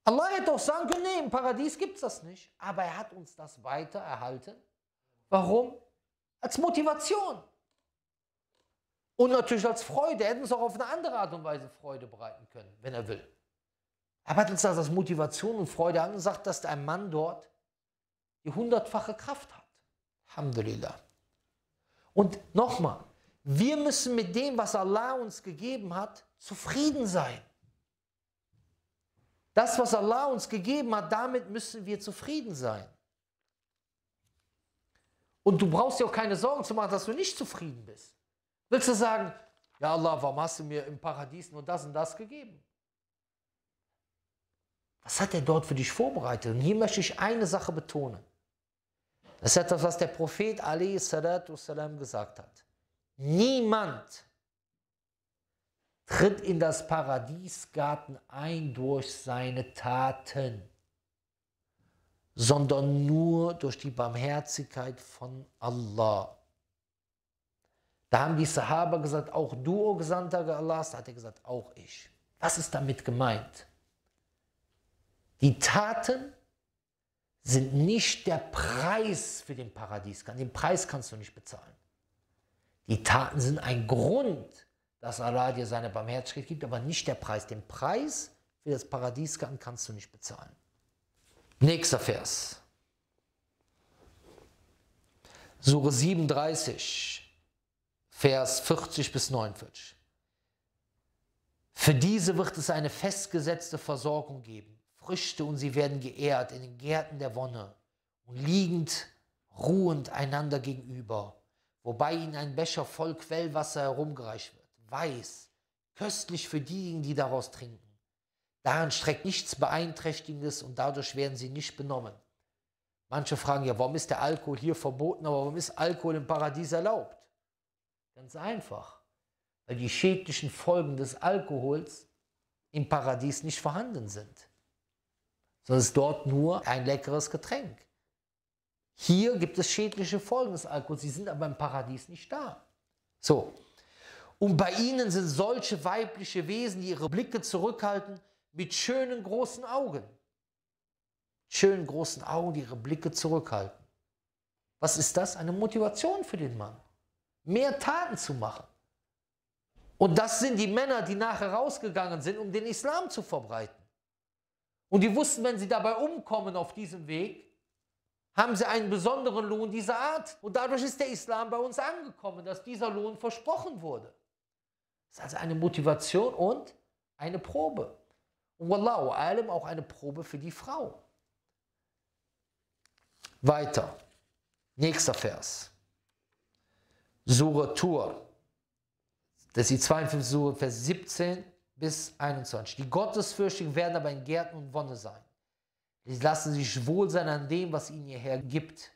Allah hätte doch sagen können, nee, im Paradies gibt es das nicht. Aber er hat uns das weiter erhalten Warum? Als Motivation. Und natürlich als Freude. Er hätte uns auch auf eine andere Art und Weise Freude bereiten können, wenn er will. Aber hat uns das als Motivation und Freude angesagt, dass ein Mann dort die hundertfache Kraft hat. Alhamdulillah. Und nochmal, wir müssen mit dem, was Allah uns gegeben hat, zufrieden sein. Das, was Allah uns gegeben hat, damit müssen wir zufrieden sein. Und du brauchst dir auch keine Sorgen zu machen, dass du nicht zufrieden bist. Willst du sagen, ja Allah, warum hast du mir im Paradies nur das und das gegeben? Was hat er dort für dich vorbereitet? Und hier möchte ich eine Sache betonen. Das ist etwas, was der Prophet Ali gesagt hat. Niemand tritt in das Paradiesgarten ein durch seine Taten sondern nur durch die Barmherzigkeit von Allah. Da haben die Sahaba gesagt, auch du, O Gesandter Allahs, da hat er gesagt, auch ich. Was ist damit gemeint? Die Taten sind nicht der Preis für den Paradiesgang. Den Preis kannst du nicht bezahlen. Die Taten sind ein Grund, dass Allah dir seine Barmherzigkeit gibt, aber nicht der Preis. Den Preis für das Paradiesgang kannst du nicht bezahlen. Nächster Vers. Sure 37, Vers 40 bis 49. Für diese wird es eine festgesetzte Versorgung geben. Früchte und sie werden geehrt in den Gärten der Wonne und liegend, ruhend einander gegenüber, wobei ihnen ein Becher voll Quellwasser herumgereicht wird, weiß, köstlich für diejenigen, die daraus trinken. Daran streckt nichts Beeinträchtigendes und dadurch werden sie nicht benommen. Manche fragen ja, warum ist der Alkohol hier verboten, aber warum ist Alkohol im Paradies erlaubt? Ganz einfach, weil die schädlichen Folgen des Alkohols im Paradies nicht vorhanden sind, sondern es ist dort nur ein leckeres Getränk. Hier gibt es schädliche Folgen des Alkohols, sie sind aber im Paradies nicht da. So. Und bei ihnen sind solche weibliche Wesen, die ihre Blicke zurückhalten, mit schönen großen Augen. Schönen großen Augen, die ihre Blicke zurückhalten. Was ist das? Eine Motivation für den Mann, mehr Taten zu machen. Und das sind die Männer, die nachher rausgegangen sind, um den Islam zu verbreiten. Und die wussten, wenn sie dabei umkommen auf diesem Weg, haben sie einen besonderen Lohn dieser Art. Und dadurch ist der Islam bei uns angekommen, dass dieser Lohn versprochen wurde. Das ist also eine Motivation und eine Probe. Und Wallahu alim auch eine Probe für die Frau. Weiter. Nächster Vers. Sura Suratur. Das ist die 52. Sura, Vers 17 bis 21. Die Gottesfürchtigen werden aber in Gärten und Wonne sein. Sie lassen sich wohl sein an dem, was ihnen ihr Herr gibt.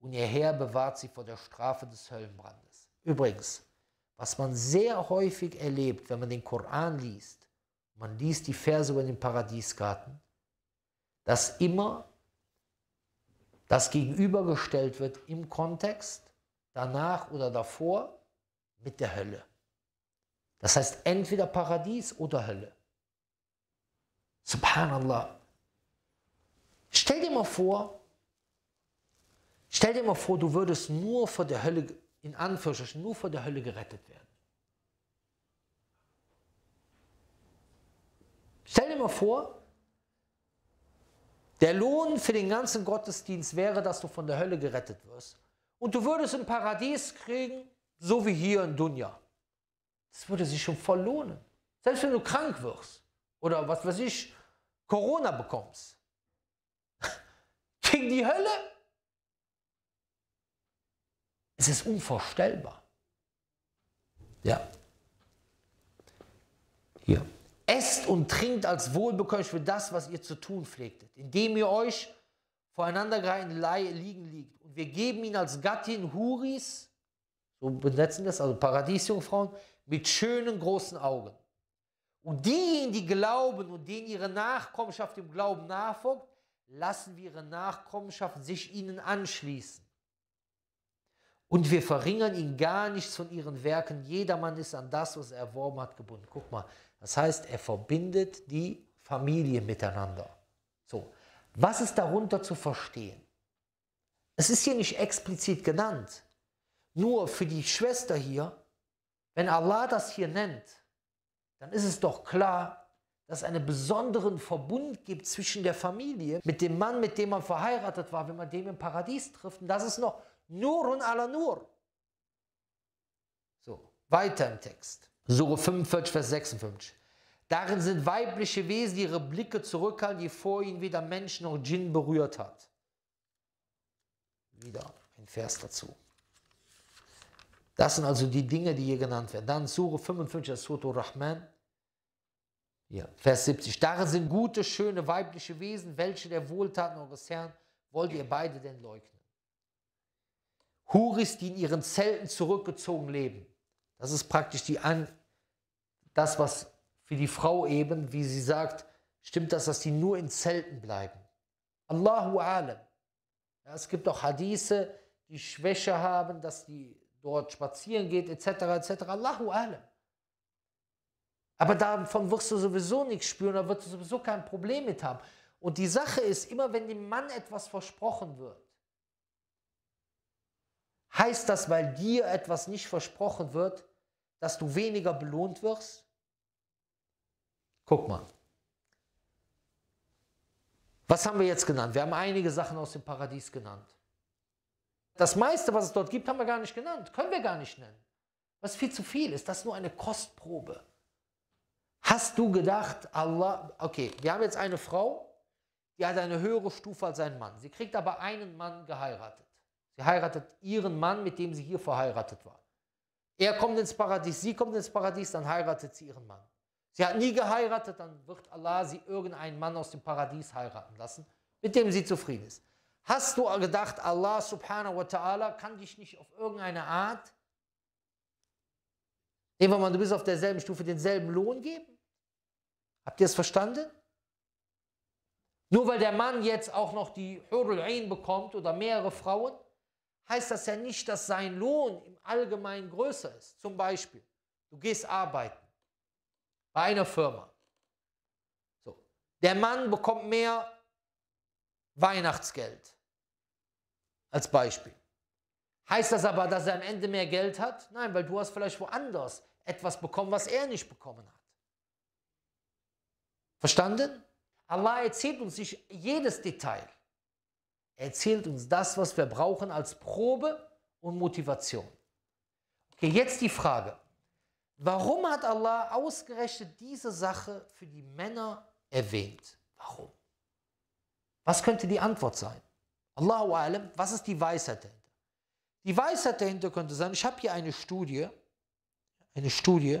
Und ihr Herr bewahrt sie vor der Strafe des Höllenbrandes. Übrigens, was man sehr häufig erlebt, wenn man den Koran liest, man liest die Verse über den Paradiesgarten, dass immer das gegenübergestellt wird im Kontext, danach oder davor, mit der Hölle. Das heißt entweder Paradies oder Hölle. Subhanallah. Stell dir mal vor, stell dir mal vor, du würdest nur vor der Hölle, in Anführungsstrichen, nur vor der Hölle gerettet werden. Stell dir mal vor, der Lohn für den ganzen Gottesdienst wäre, dass du von der Hölle gerettet wirst. Und du würdest ein Paradies kriegen, so wie hier in Dunja. Das würde sich schon voll lohnen. Selbst wenn du krank wirst oder was weiß ich, Corona bekommst. Gegen die Hölle? Es ist unvorstellbar. Ja. Hier. Esst und trinkt als wohlbekömmlich für das, was ihr zu tun pflegtet, indem ihr euch voreinander gehalten liegen liegt. Und wir geben ihn als Gattin Huris, so besetzen das, also Paradiesjungfrauen, mit schönen großen Augen. Und diejenigen, die glauben und denen ihre Nachkommenschaft im Glauben nachfolgt, lassen wir ihre Nachkommenschaft sich ihnen anschließen. Und wir verringern ihnen gar nichts von ihren Werken. Jedermann ist an das, was er erworben hat, gebunden. Guck mal, das heißt, er verbindet die Familie miteinander. So, was ist darunter zu verstehen? Es ist hier nicht explizit genannt. Nur für die Schwester hier, wenn Allah das hier nennt, dann ist es doch klar, dass es einen besonderen Verbund gibt zwischen der Familie mit dem Mann, mit dem man verheiratet war, wenn man dem im Paradies trifft. Und das ist noch Nurun ala Nur. So, weiter im Text. Sure 45, Vers 56. Darin sind weibliche Wesen, die ihre Blicke zurückhalten, die vor ihnen weder Mensch noch Djinn berührt hat. Wieder ein Vers dazu. Das sind also die Dinge, die hier genannt werden. Dann Sure 55, Surah Rahman. Ja, Vers 70. Darin sind gute, schöne weibliche Wesen, welche der Wohltaten eures Herrn wollt ihr beide denn leugnen? Huris, die in ihren Zelten zurückgezogen leben. Das ist praktisch die An das, was für die Frau eben, wie sie sagt, stimmt das, dass die nur in Zelten bleiben. Allahu alam. Ja, es gibt auch Hadithe, die Schwäche haben, dass die dort spazieren geht, etc., etc. Allahu alam. Aber davon wirst du sowieso nichts spüren, da wirst du sowieso kein Problem mit haben. Und die Sache ist, immer wenn dem Mann etwas versprochen wird, Heißt das, weil dir etwas nicht versprochen wird, dass du weniger belohnt wirst? Guck mal. Was haben wir jetzt genannt? Wir haben einige Sachen aus dem Paradies genannt. Das meiste, was es dort gibt, haben wir gar nicht genannt. Können wir gar nicht nennen. Was viel zu viel ist. Das ist nur eine Kostprobe. Hast du gedacht, Allah, okay, wir haben jetzt eine Frau, die hat eine höhere Stufe als ein Mann. Sie kriegt aber einen Mann geheiratet. Sie heiratet ihren Mann, mit dem sie hier verheiratet war. Er kommt ins Paradies, sie kommt ins Paradies, dann heiratet sie ihren Mann. Sie hat nie geheiratet, dann wird Allah sie irgendeinen Mann aus dem Paradies heiraten lassen, mit dem sie zufrieden ist. Hast du gedacht, Allah subhanahu wa ta'ala kann dich nicht auf irgendeine Art, nehmen wir mal, du bist auf derselben Stufe, denselben Lohn geben? Habt ihr es verstanden? Nur weil der Mann jetzt auch noch die Hurul Ain bekommt oder mehrere Frauen, heißt das ja nicht, dass sein Lohn im Allgemeinen größer ist. Zum Beispiel, du gehst arbeiten bei einer Firma. So. Der Mann bekommt mehr Weihnachtsgeld als Beispiel. Heißt das aber, dass er am Ende mehr Geld hat? Nein, weil du hast vielleicht woanders etwas bekommen, was er nicht bekommen hat. Verstanden? Allah erzählt uns nicht jedes Detail erzählt uns das, was wir brauchen als Probe und Motivation. Okay, jetzt die Frage. Warum hat Allah ausgerechnet diese Sache für die Männer erwähnt? Warum? Was könnte die Antwort sein? Allahu alam, was ist die Weisheit dahinter? Die Weisheit dahinter könnte sein, ich habe hier eine Studie, eine Studie,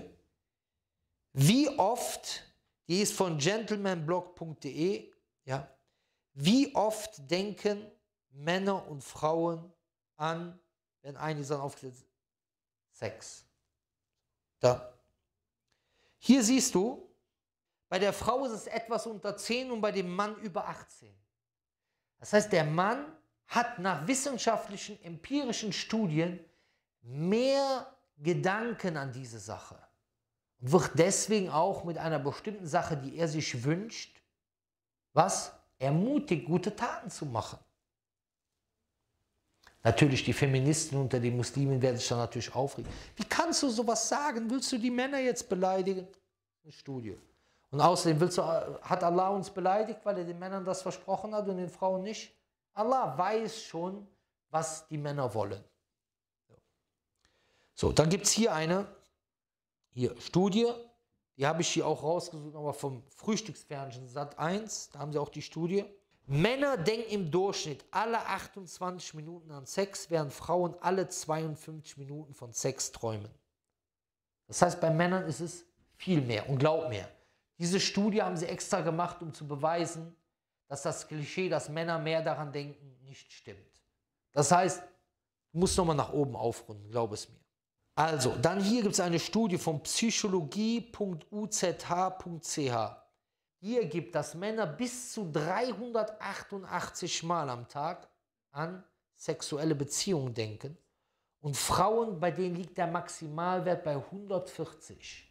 wie oft, die ist von gentlemanblog.de, ja, wie oft denken Männer und Frauen an, wenn einige sind aufgesetzt, ist? Sex? Da. Hier siehst du, bei der Frau ist es etwas unter 10 und bei dem Mann über 18. Das heißt, der Mann hat nach wissenschaftlichen, empirischen Studien mehr Gedanken an diese Sache und wird deswegen auch mit einer bestimmten Sache, die er sich wünscht, was? ermutigt, gute Taten zu machen. Natürlich, die Feministen unter den Muslimen werden sich dann natürlich aufregen. Wie kannst du sowas sagen? Willst du die Männer jetzt beleidigen? Eine Studie. Und außerdem willst du, hat Allah uns beleidigt, weil er den Männern das versprochen hat und den Frauen nicht? Allah weiß schon, was die Männer wollen. So, dann gibt es hier eine hier, Studie die habe ich hier auch rausgesucht, aber vom Frühstücksfernsehen Sat 1, da haben sie auch die Studie. Männer denken im Durchschnitt alle 28 Minuten an Sex, während Frauen alle 52 Minuten von Sex träumen. Das heißt, bei Männern ist es viel mehr und glaub mir. Diese Studie haben sie extra gemacht, um zu beweisen, dass das Klischee, dass Männer mehr daran denken, nicht stimmt. Das heißt, du musst nochmal nach oben aufrunden, glaub es mir. Also, dann hier gibt es eine Studie von psychologie.uzh.ch. Hier gibt das Männer bis zu 388 Mal am Tag an sexuelle Beziehungen denken und Frauen, bei denen liegt der Maximalwert bei 140.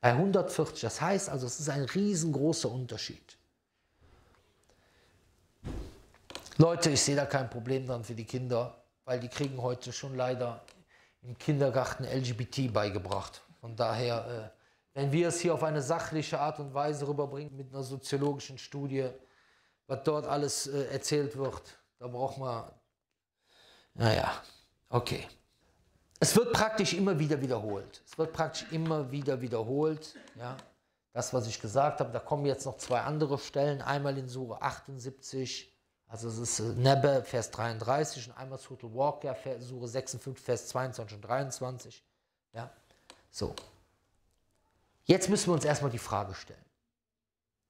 Bei 140, das heißt also, es ist ein riesengroßer Unterschied. Leute, ich sehe da kein Problem dran für die Kinder, weil die kriegen heute schon leider im Kindergarten LGBT beigebracht. Von daher, äh, wenn wir es hier auf eine sachliche Art und Weise rüberbringen, mit einer soziologischen Studie, was dort alles äh, erzählt wird, da braucht man, naja, okay. Es wird praktisch immer wieder wiederholt. Es wird praktisch immer wieder wiederholt. Ja. Das, was ich gesagt habe, da kommen jetzt noch zwei andere Stellen. Einmal in Sure 78, also es ist äh, Nebbe, Vers 33 und einmal Total Walker, ja, Versuche 56, Vers 22 und 23. Ja, so. Jetzt müssen wir uns erstmal die Frage stellen.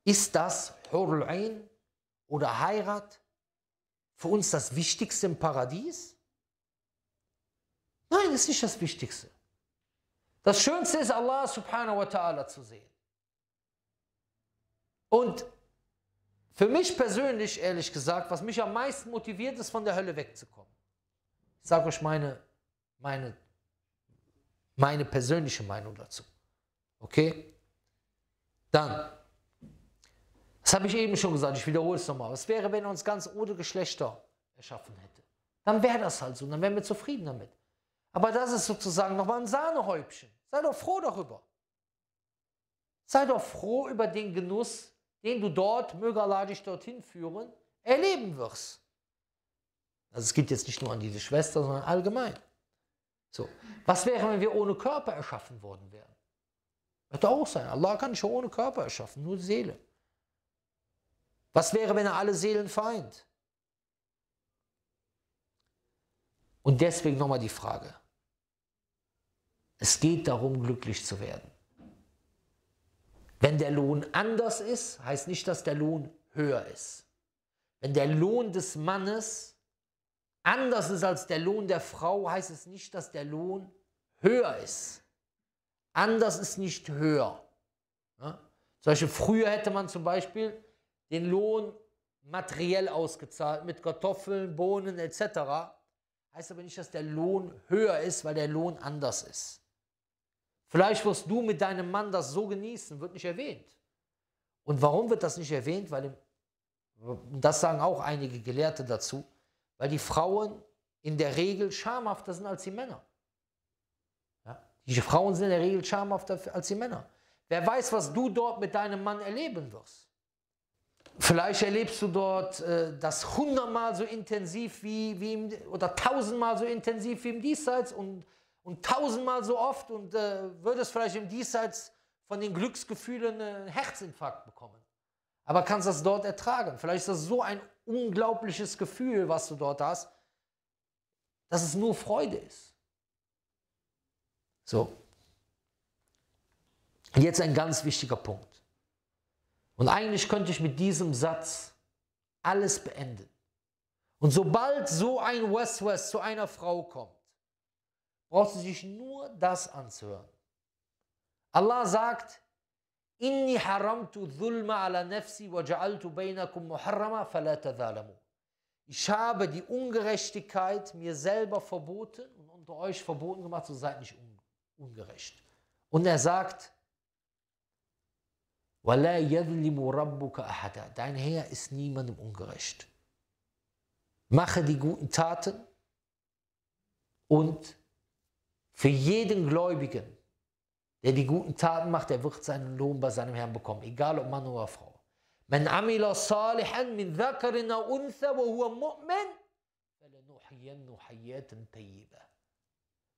Ist das Hurul Ain oder Heirat für uns das Wichtigste im Paradies? Nein, das ist nicht das Wichtigste. Das Schönste ist, Allah subhanahu wa ta'ala zu sehen. Und für mich persönlich, ehrlich gesagt, was mich am meisten motiviert, ist, von der Hölle wegzukommen. Ich sage euch meine, meine, meine persönliche Meinung dazu. Okay? Dann, das habe ich eben schon gesagt, ich wiederhole es nochmal. Was wäre, wenn er uns ganz ohne Geschlechter erschaffen hätte? Dann wäre das halt so, dann wären wir zufrieden damit. Aber das ist sozusagen nochmal ein Sahnehäubchen. Sei doch froh darüber. Sei doch froh über den Genuss den du dort, möge Allah dich dorthin führen, erleben wirst. Also es geht jetzt nicht nur an diese Schwester, sondern allgemein. So. Was wäre, wenn wir ohne Körper erschaffen worden wären? Hätte auch sein. Allah kann nicht ohne Körper erschaffen, nur Seele. Was wäre, wenn er alle Seelen vereint? Und deswegen nochmal die Frage. Es geht darum, glücklich zu werden. Wenn der Lohn anders ist, heißt nicht, dass der Lohn höher ist. Wenn der Lohn des Mannes anders ist als der Lohn der Frau, heißt es nicht, dass der Lohn höher ist. Anders ist nicht höher. Ja? Solche früher hätte man zum Beispiel den Lohn materiell ausgezahlt mit Kartoffeln, Bohnen etc. Heißt aber nicht, dass der Lohn höher ist, weil der Lohn anders ist. Vielleicht wirst du mit deinem Mann das so genießen, wird nicht erwähnt. Und warum wird das nicht erwähnt? Weil, das sagen auch einige Gelehrte dazu, weil die Frauen in der Regel schamhafter sind als die Männer. Ja? Die Frauen sind in der Regel schamhafter als die Männer. Wer weiß, was du dort mit deinem Mann erleben wirst. Vielleicht erlebst du dort äh, das hundertmal so intensiv wie, wie im, oder tausendmal so intensiv wie im Diesseits und und tausendmal so oft und äh, würdest vielleicht im Diesseits von den Glücksgefühlen einen Herzinfarkt bekommen. Aber kannst das dort ertragen. Vielleicht ist das so ein unglaubliches Gefühl, was du dort hast, dass es nur Freude ist. So. jetzt ein ganz wichtiger Punkt. Und eigentlich könnte ich mit diesem Satz alles beenden. Und sobald so ein West-West zu einer Frau kommt, braucht sie sich nur das anzuhören. Allah sagt, Inni haramtu dhulma ala nafsi wa ja'altu bainakum muharrama falatadhalamu. Ich habe die Ungerechtigkeit mir selber verboten und unter euch verboten gemacht, so seid nicht un ungerecht. Und er sagt, وَلَا يَذْلِمُ رَبُّكَ أَحَدًا Dein Herr ist niemandem ungerecht. Mache die guten Taten und für jeden Gläubigen, der die guten Taten macht, der wird seinen Lohn bei seinem Herrn bekommen, egal ob Mann oder Frau. من عمل صالحا من ذكر أو أنثى وهو مؤمن فلنحيينه حياة طيبة.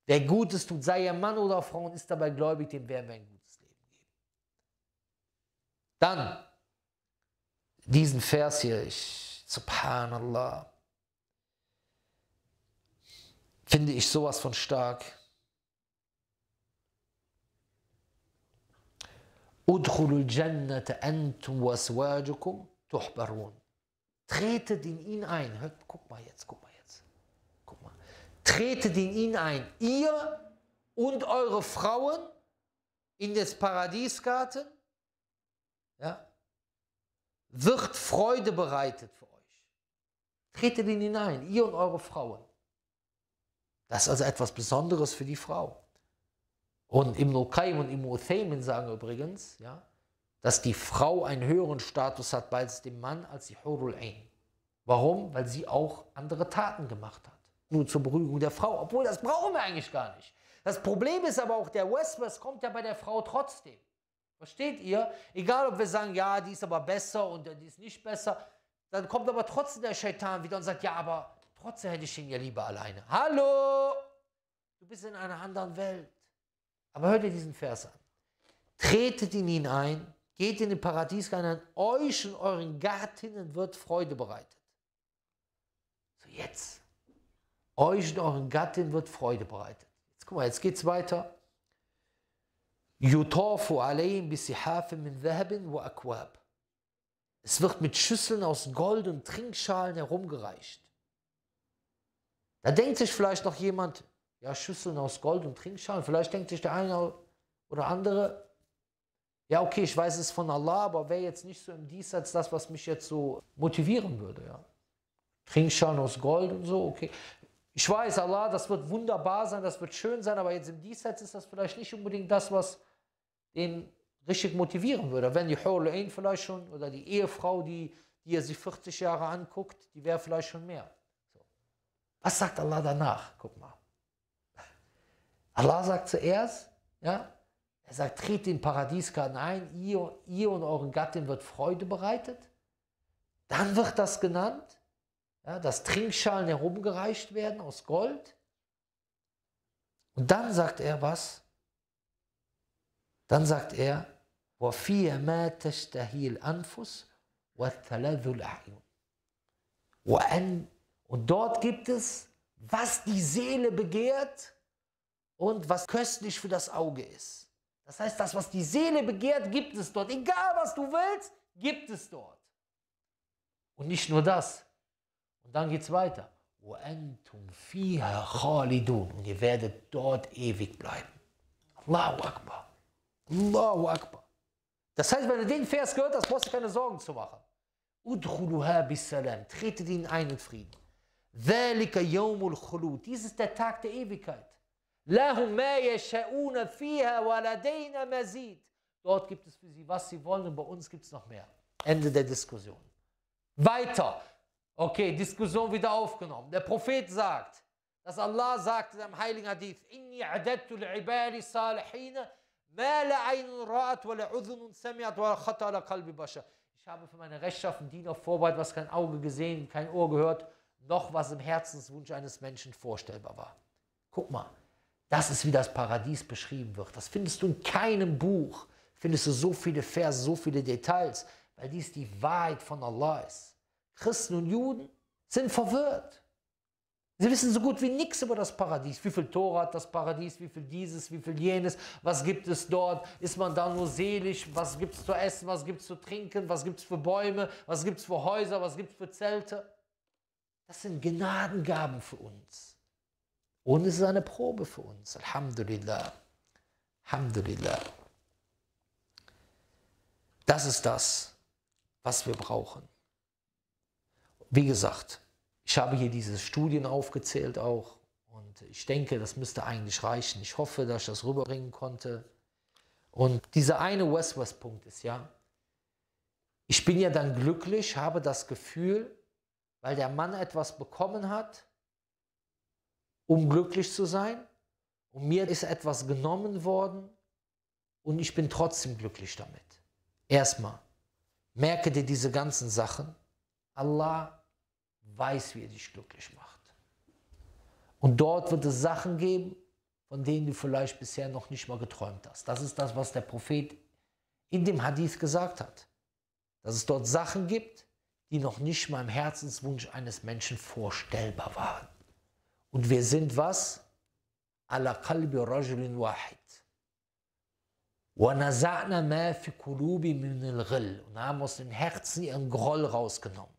Wer Gutes tut, sei er Mann oder Frau und ist dabei gläubig, dem werden wir ein gutes Leben geben. Dann, diesen Vers hier, ich, subhanallah, finde ich sowas von stark. Udkhulul waswajukum tuhbarun. Tretet in ihn ein. Hört, guck mal jetzt, guck mal jetzt. Guck mal. Tretet in ihn ein, ihr und eure Frauen in das Paradiesgarten. Ja, wird Freude bereitet für euch. Tretet in ihn ein, ihr und eure Frauen. Das ist also etwas Besonderes für die Frau. Und Ibn Qayyim und Ibn Uthaymin sagen übrigens, ja, dass die Frau einen höheren Status hat bei dem Mann als die Hurul Ain. Warum? Weil sie auch andere Taten gemacht hat. Nur zur Beruhigung der Frau. Obwohl, das brauchen wir eigentlich gar nicht. Das Problem ist aber auch, der Westwest kommt ja bei der Frau trotzdem. Versteht ihr? Egal, ob wir sagen, ja, die ist aber besser und die ist nicht besser. Dann kommt aber trotzdem der Shaitan wieder und sagt, ja, aber trotzdem hätte ich ihn ja lieber alleine. Hallo! Du bist in einer anderen Welt. Aber hört ihr diesen Vers an. Tretet in ihn ein, geht in den Paradies rein, an euch und euren Gattinnen wird Freude bereitet. So jetzt. Euch und euren Gattinnen wird Freude bereitet. Jetzt guck mal, jetzt geht's weiter. Yutafu alayhim bisihafe min dhahabin wa akwab. Es wird mit Schüsseln aus Gold und Trinkschalen herumgereicht. Da denkt sich vielleicht noch jemand, ja, Schüsseln aus Gold und Trinkschalen. Vielleicht denkt sich der eine oder andere, ja, okay, ich weiß es von Allah, aber wäre jetzt nicht so im Diesseits das, was mich jetzt so motivieren würde, ja. Trinkschalen aus Gold und so, okay. Ich weiß, Allah, das wird wunderbar sein, das wird schön sein, aber jetzt im Diesseits ist das vielleicht nicht unbedingt das, was den richtig motivieren würde. Wenn die Hurlein vielleicht schon oder die Ehefrau, die, die er sich 40 Jahre anguckt, die wäre vielleicht schon mehr. So. Was sagt Allah danach? Guck mal. Allah sagt zuerst, ja, er sagt, tret den Paradiesgarten ein, ihr, ihr und euren Gattin wird Freude bereitet. Dann wird das genannt, ja, dass Trinkschalen herumgereicht werden aus Gold. Und dann sagt er was? Dann sagt er, Und dort gibt es, was die Seele begehrt und was köstlich für das Auge ist. Das heißt, das, was die Seele begehrt, gibt es dort. Egal, was du willst, gibt es dort. Und nicht nur das. Und dann geht es weiter. Und ihr werdet dort ewig bleiben. Allahu Akbar. Allahu Akbar. Das heißt, wenn du den Vers gehört hast, brauchst du keine Sorgen zu machen. Tretet ihn ein in Frieden. Dies ist der Tag der Ewigkeit. لَهُمْ مَا Dort gibt es für sie, was sie wollen und bei uns gibt es noch mehr. Ende der Diskussion. Weiter. Okay, Diskussion wieder aufgenommen. Der Prophet sagt, dass Allah sagt in einem heiligen Hadith, إِنِّي عَدَدْتُ لِعِبَادِ صَالِحِينَ مَا لَعَيْنٌ رَأَتْ وَلَعُذُنٌ سَمِعَتْ وَلَخَطَ عَلَى قَلْبِ بَشَرٍ Ich habe für meine rechtschaffen Diener vorbereitet, was kein Auge gesehen, kein Ohr gehört, noch was im Herzenswunsch eines Menschen vorstellbar war. Guck mal, das ist, wie das Paradies beschrieben wird. Das findest du in keinem Buch. Findest du so viele Verse, so viele Details, weil dies die Wahrheit von Allah ist. Christen und Juden sind verwirrt. Sie wissen so gut wie nichts über das Paradies. Wie viel Tora hat das Paradies? Wie viel dieses? Wie viel jenes? Was gibt es dort? Ist man da nur selig? Was gibt es zu essen? Was gibt es zu trinken? Was gibt es für Bäume? Was gibt es für Häuser? Was gibt es für Zelte? Das sind Gnadengaben für uns. Und es ist eine Probe für uns. Alhamdulillah. Alhamdulillah. Das ist das, was wir brauchen. Wie gesagt, ich habe hier diese Studien aufgezählt auch und ich denke, das müsste eigentlich reichen. Ich hoffe, dass ich das rüberbringen konnte. Und dieser eine West-West-Punkt ist ja, ich bin ja dann glücklich, habe das Gefühl, weil der Mann etwas bekommen hat, um glücklich zu sein. Und mir ist etwas genommen worden und ich bin trotzdem glücklich damit. Erstmal, merke dir diese ganzen Sachen. Allah weiß, wie er dich glücklich macht. Und dort wird es Sachen geben, von denen du vielleicht bisher noch nicht mal geträumt hast. Das ist das, was der Prophet in dem Hadith gesagt hat. Dass es dort Sachen gibt, die noch nicht mal im Herzenswunsch eines Menschen vorstellbar waren. Und wir sind was? Ala kalbi rajulin wahid. وَنَزَعْنَا مَا فِي قُلُوبِ مِنِ الْغِلِّ Und haben aus den Herzen ihren Groll rausgenommen.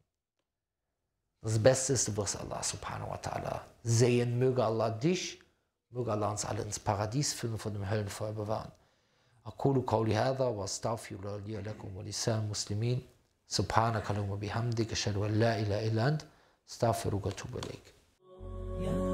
Das Beste ist, du wirst Allah subhanahu wa ta'ala sehen. Möge Allah dich, möge Allah uns alle ins Paradies führen und von dem Höllenfeuer bewahren. أقول قولي هذا وأستغفر لي لكم ولسان المسلمين سبحانك اللهم وبحمدك أشهد أن لا إله إلا أنت أستغفرك وأتوب إليك Yeah.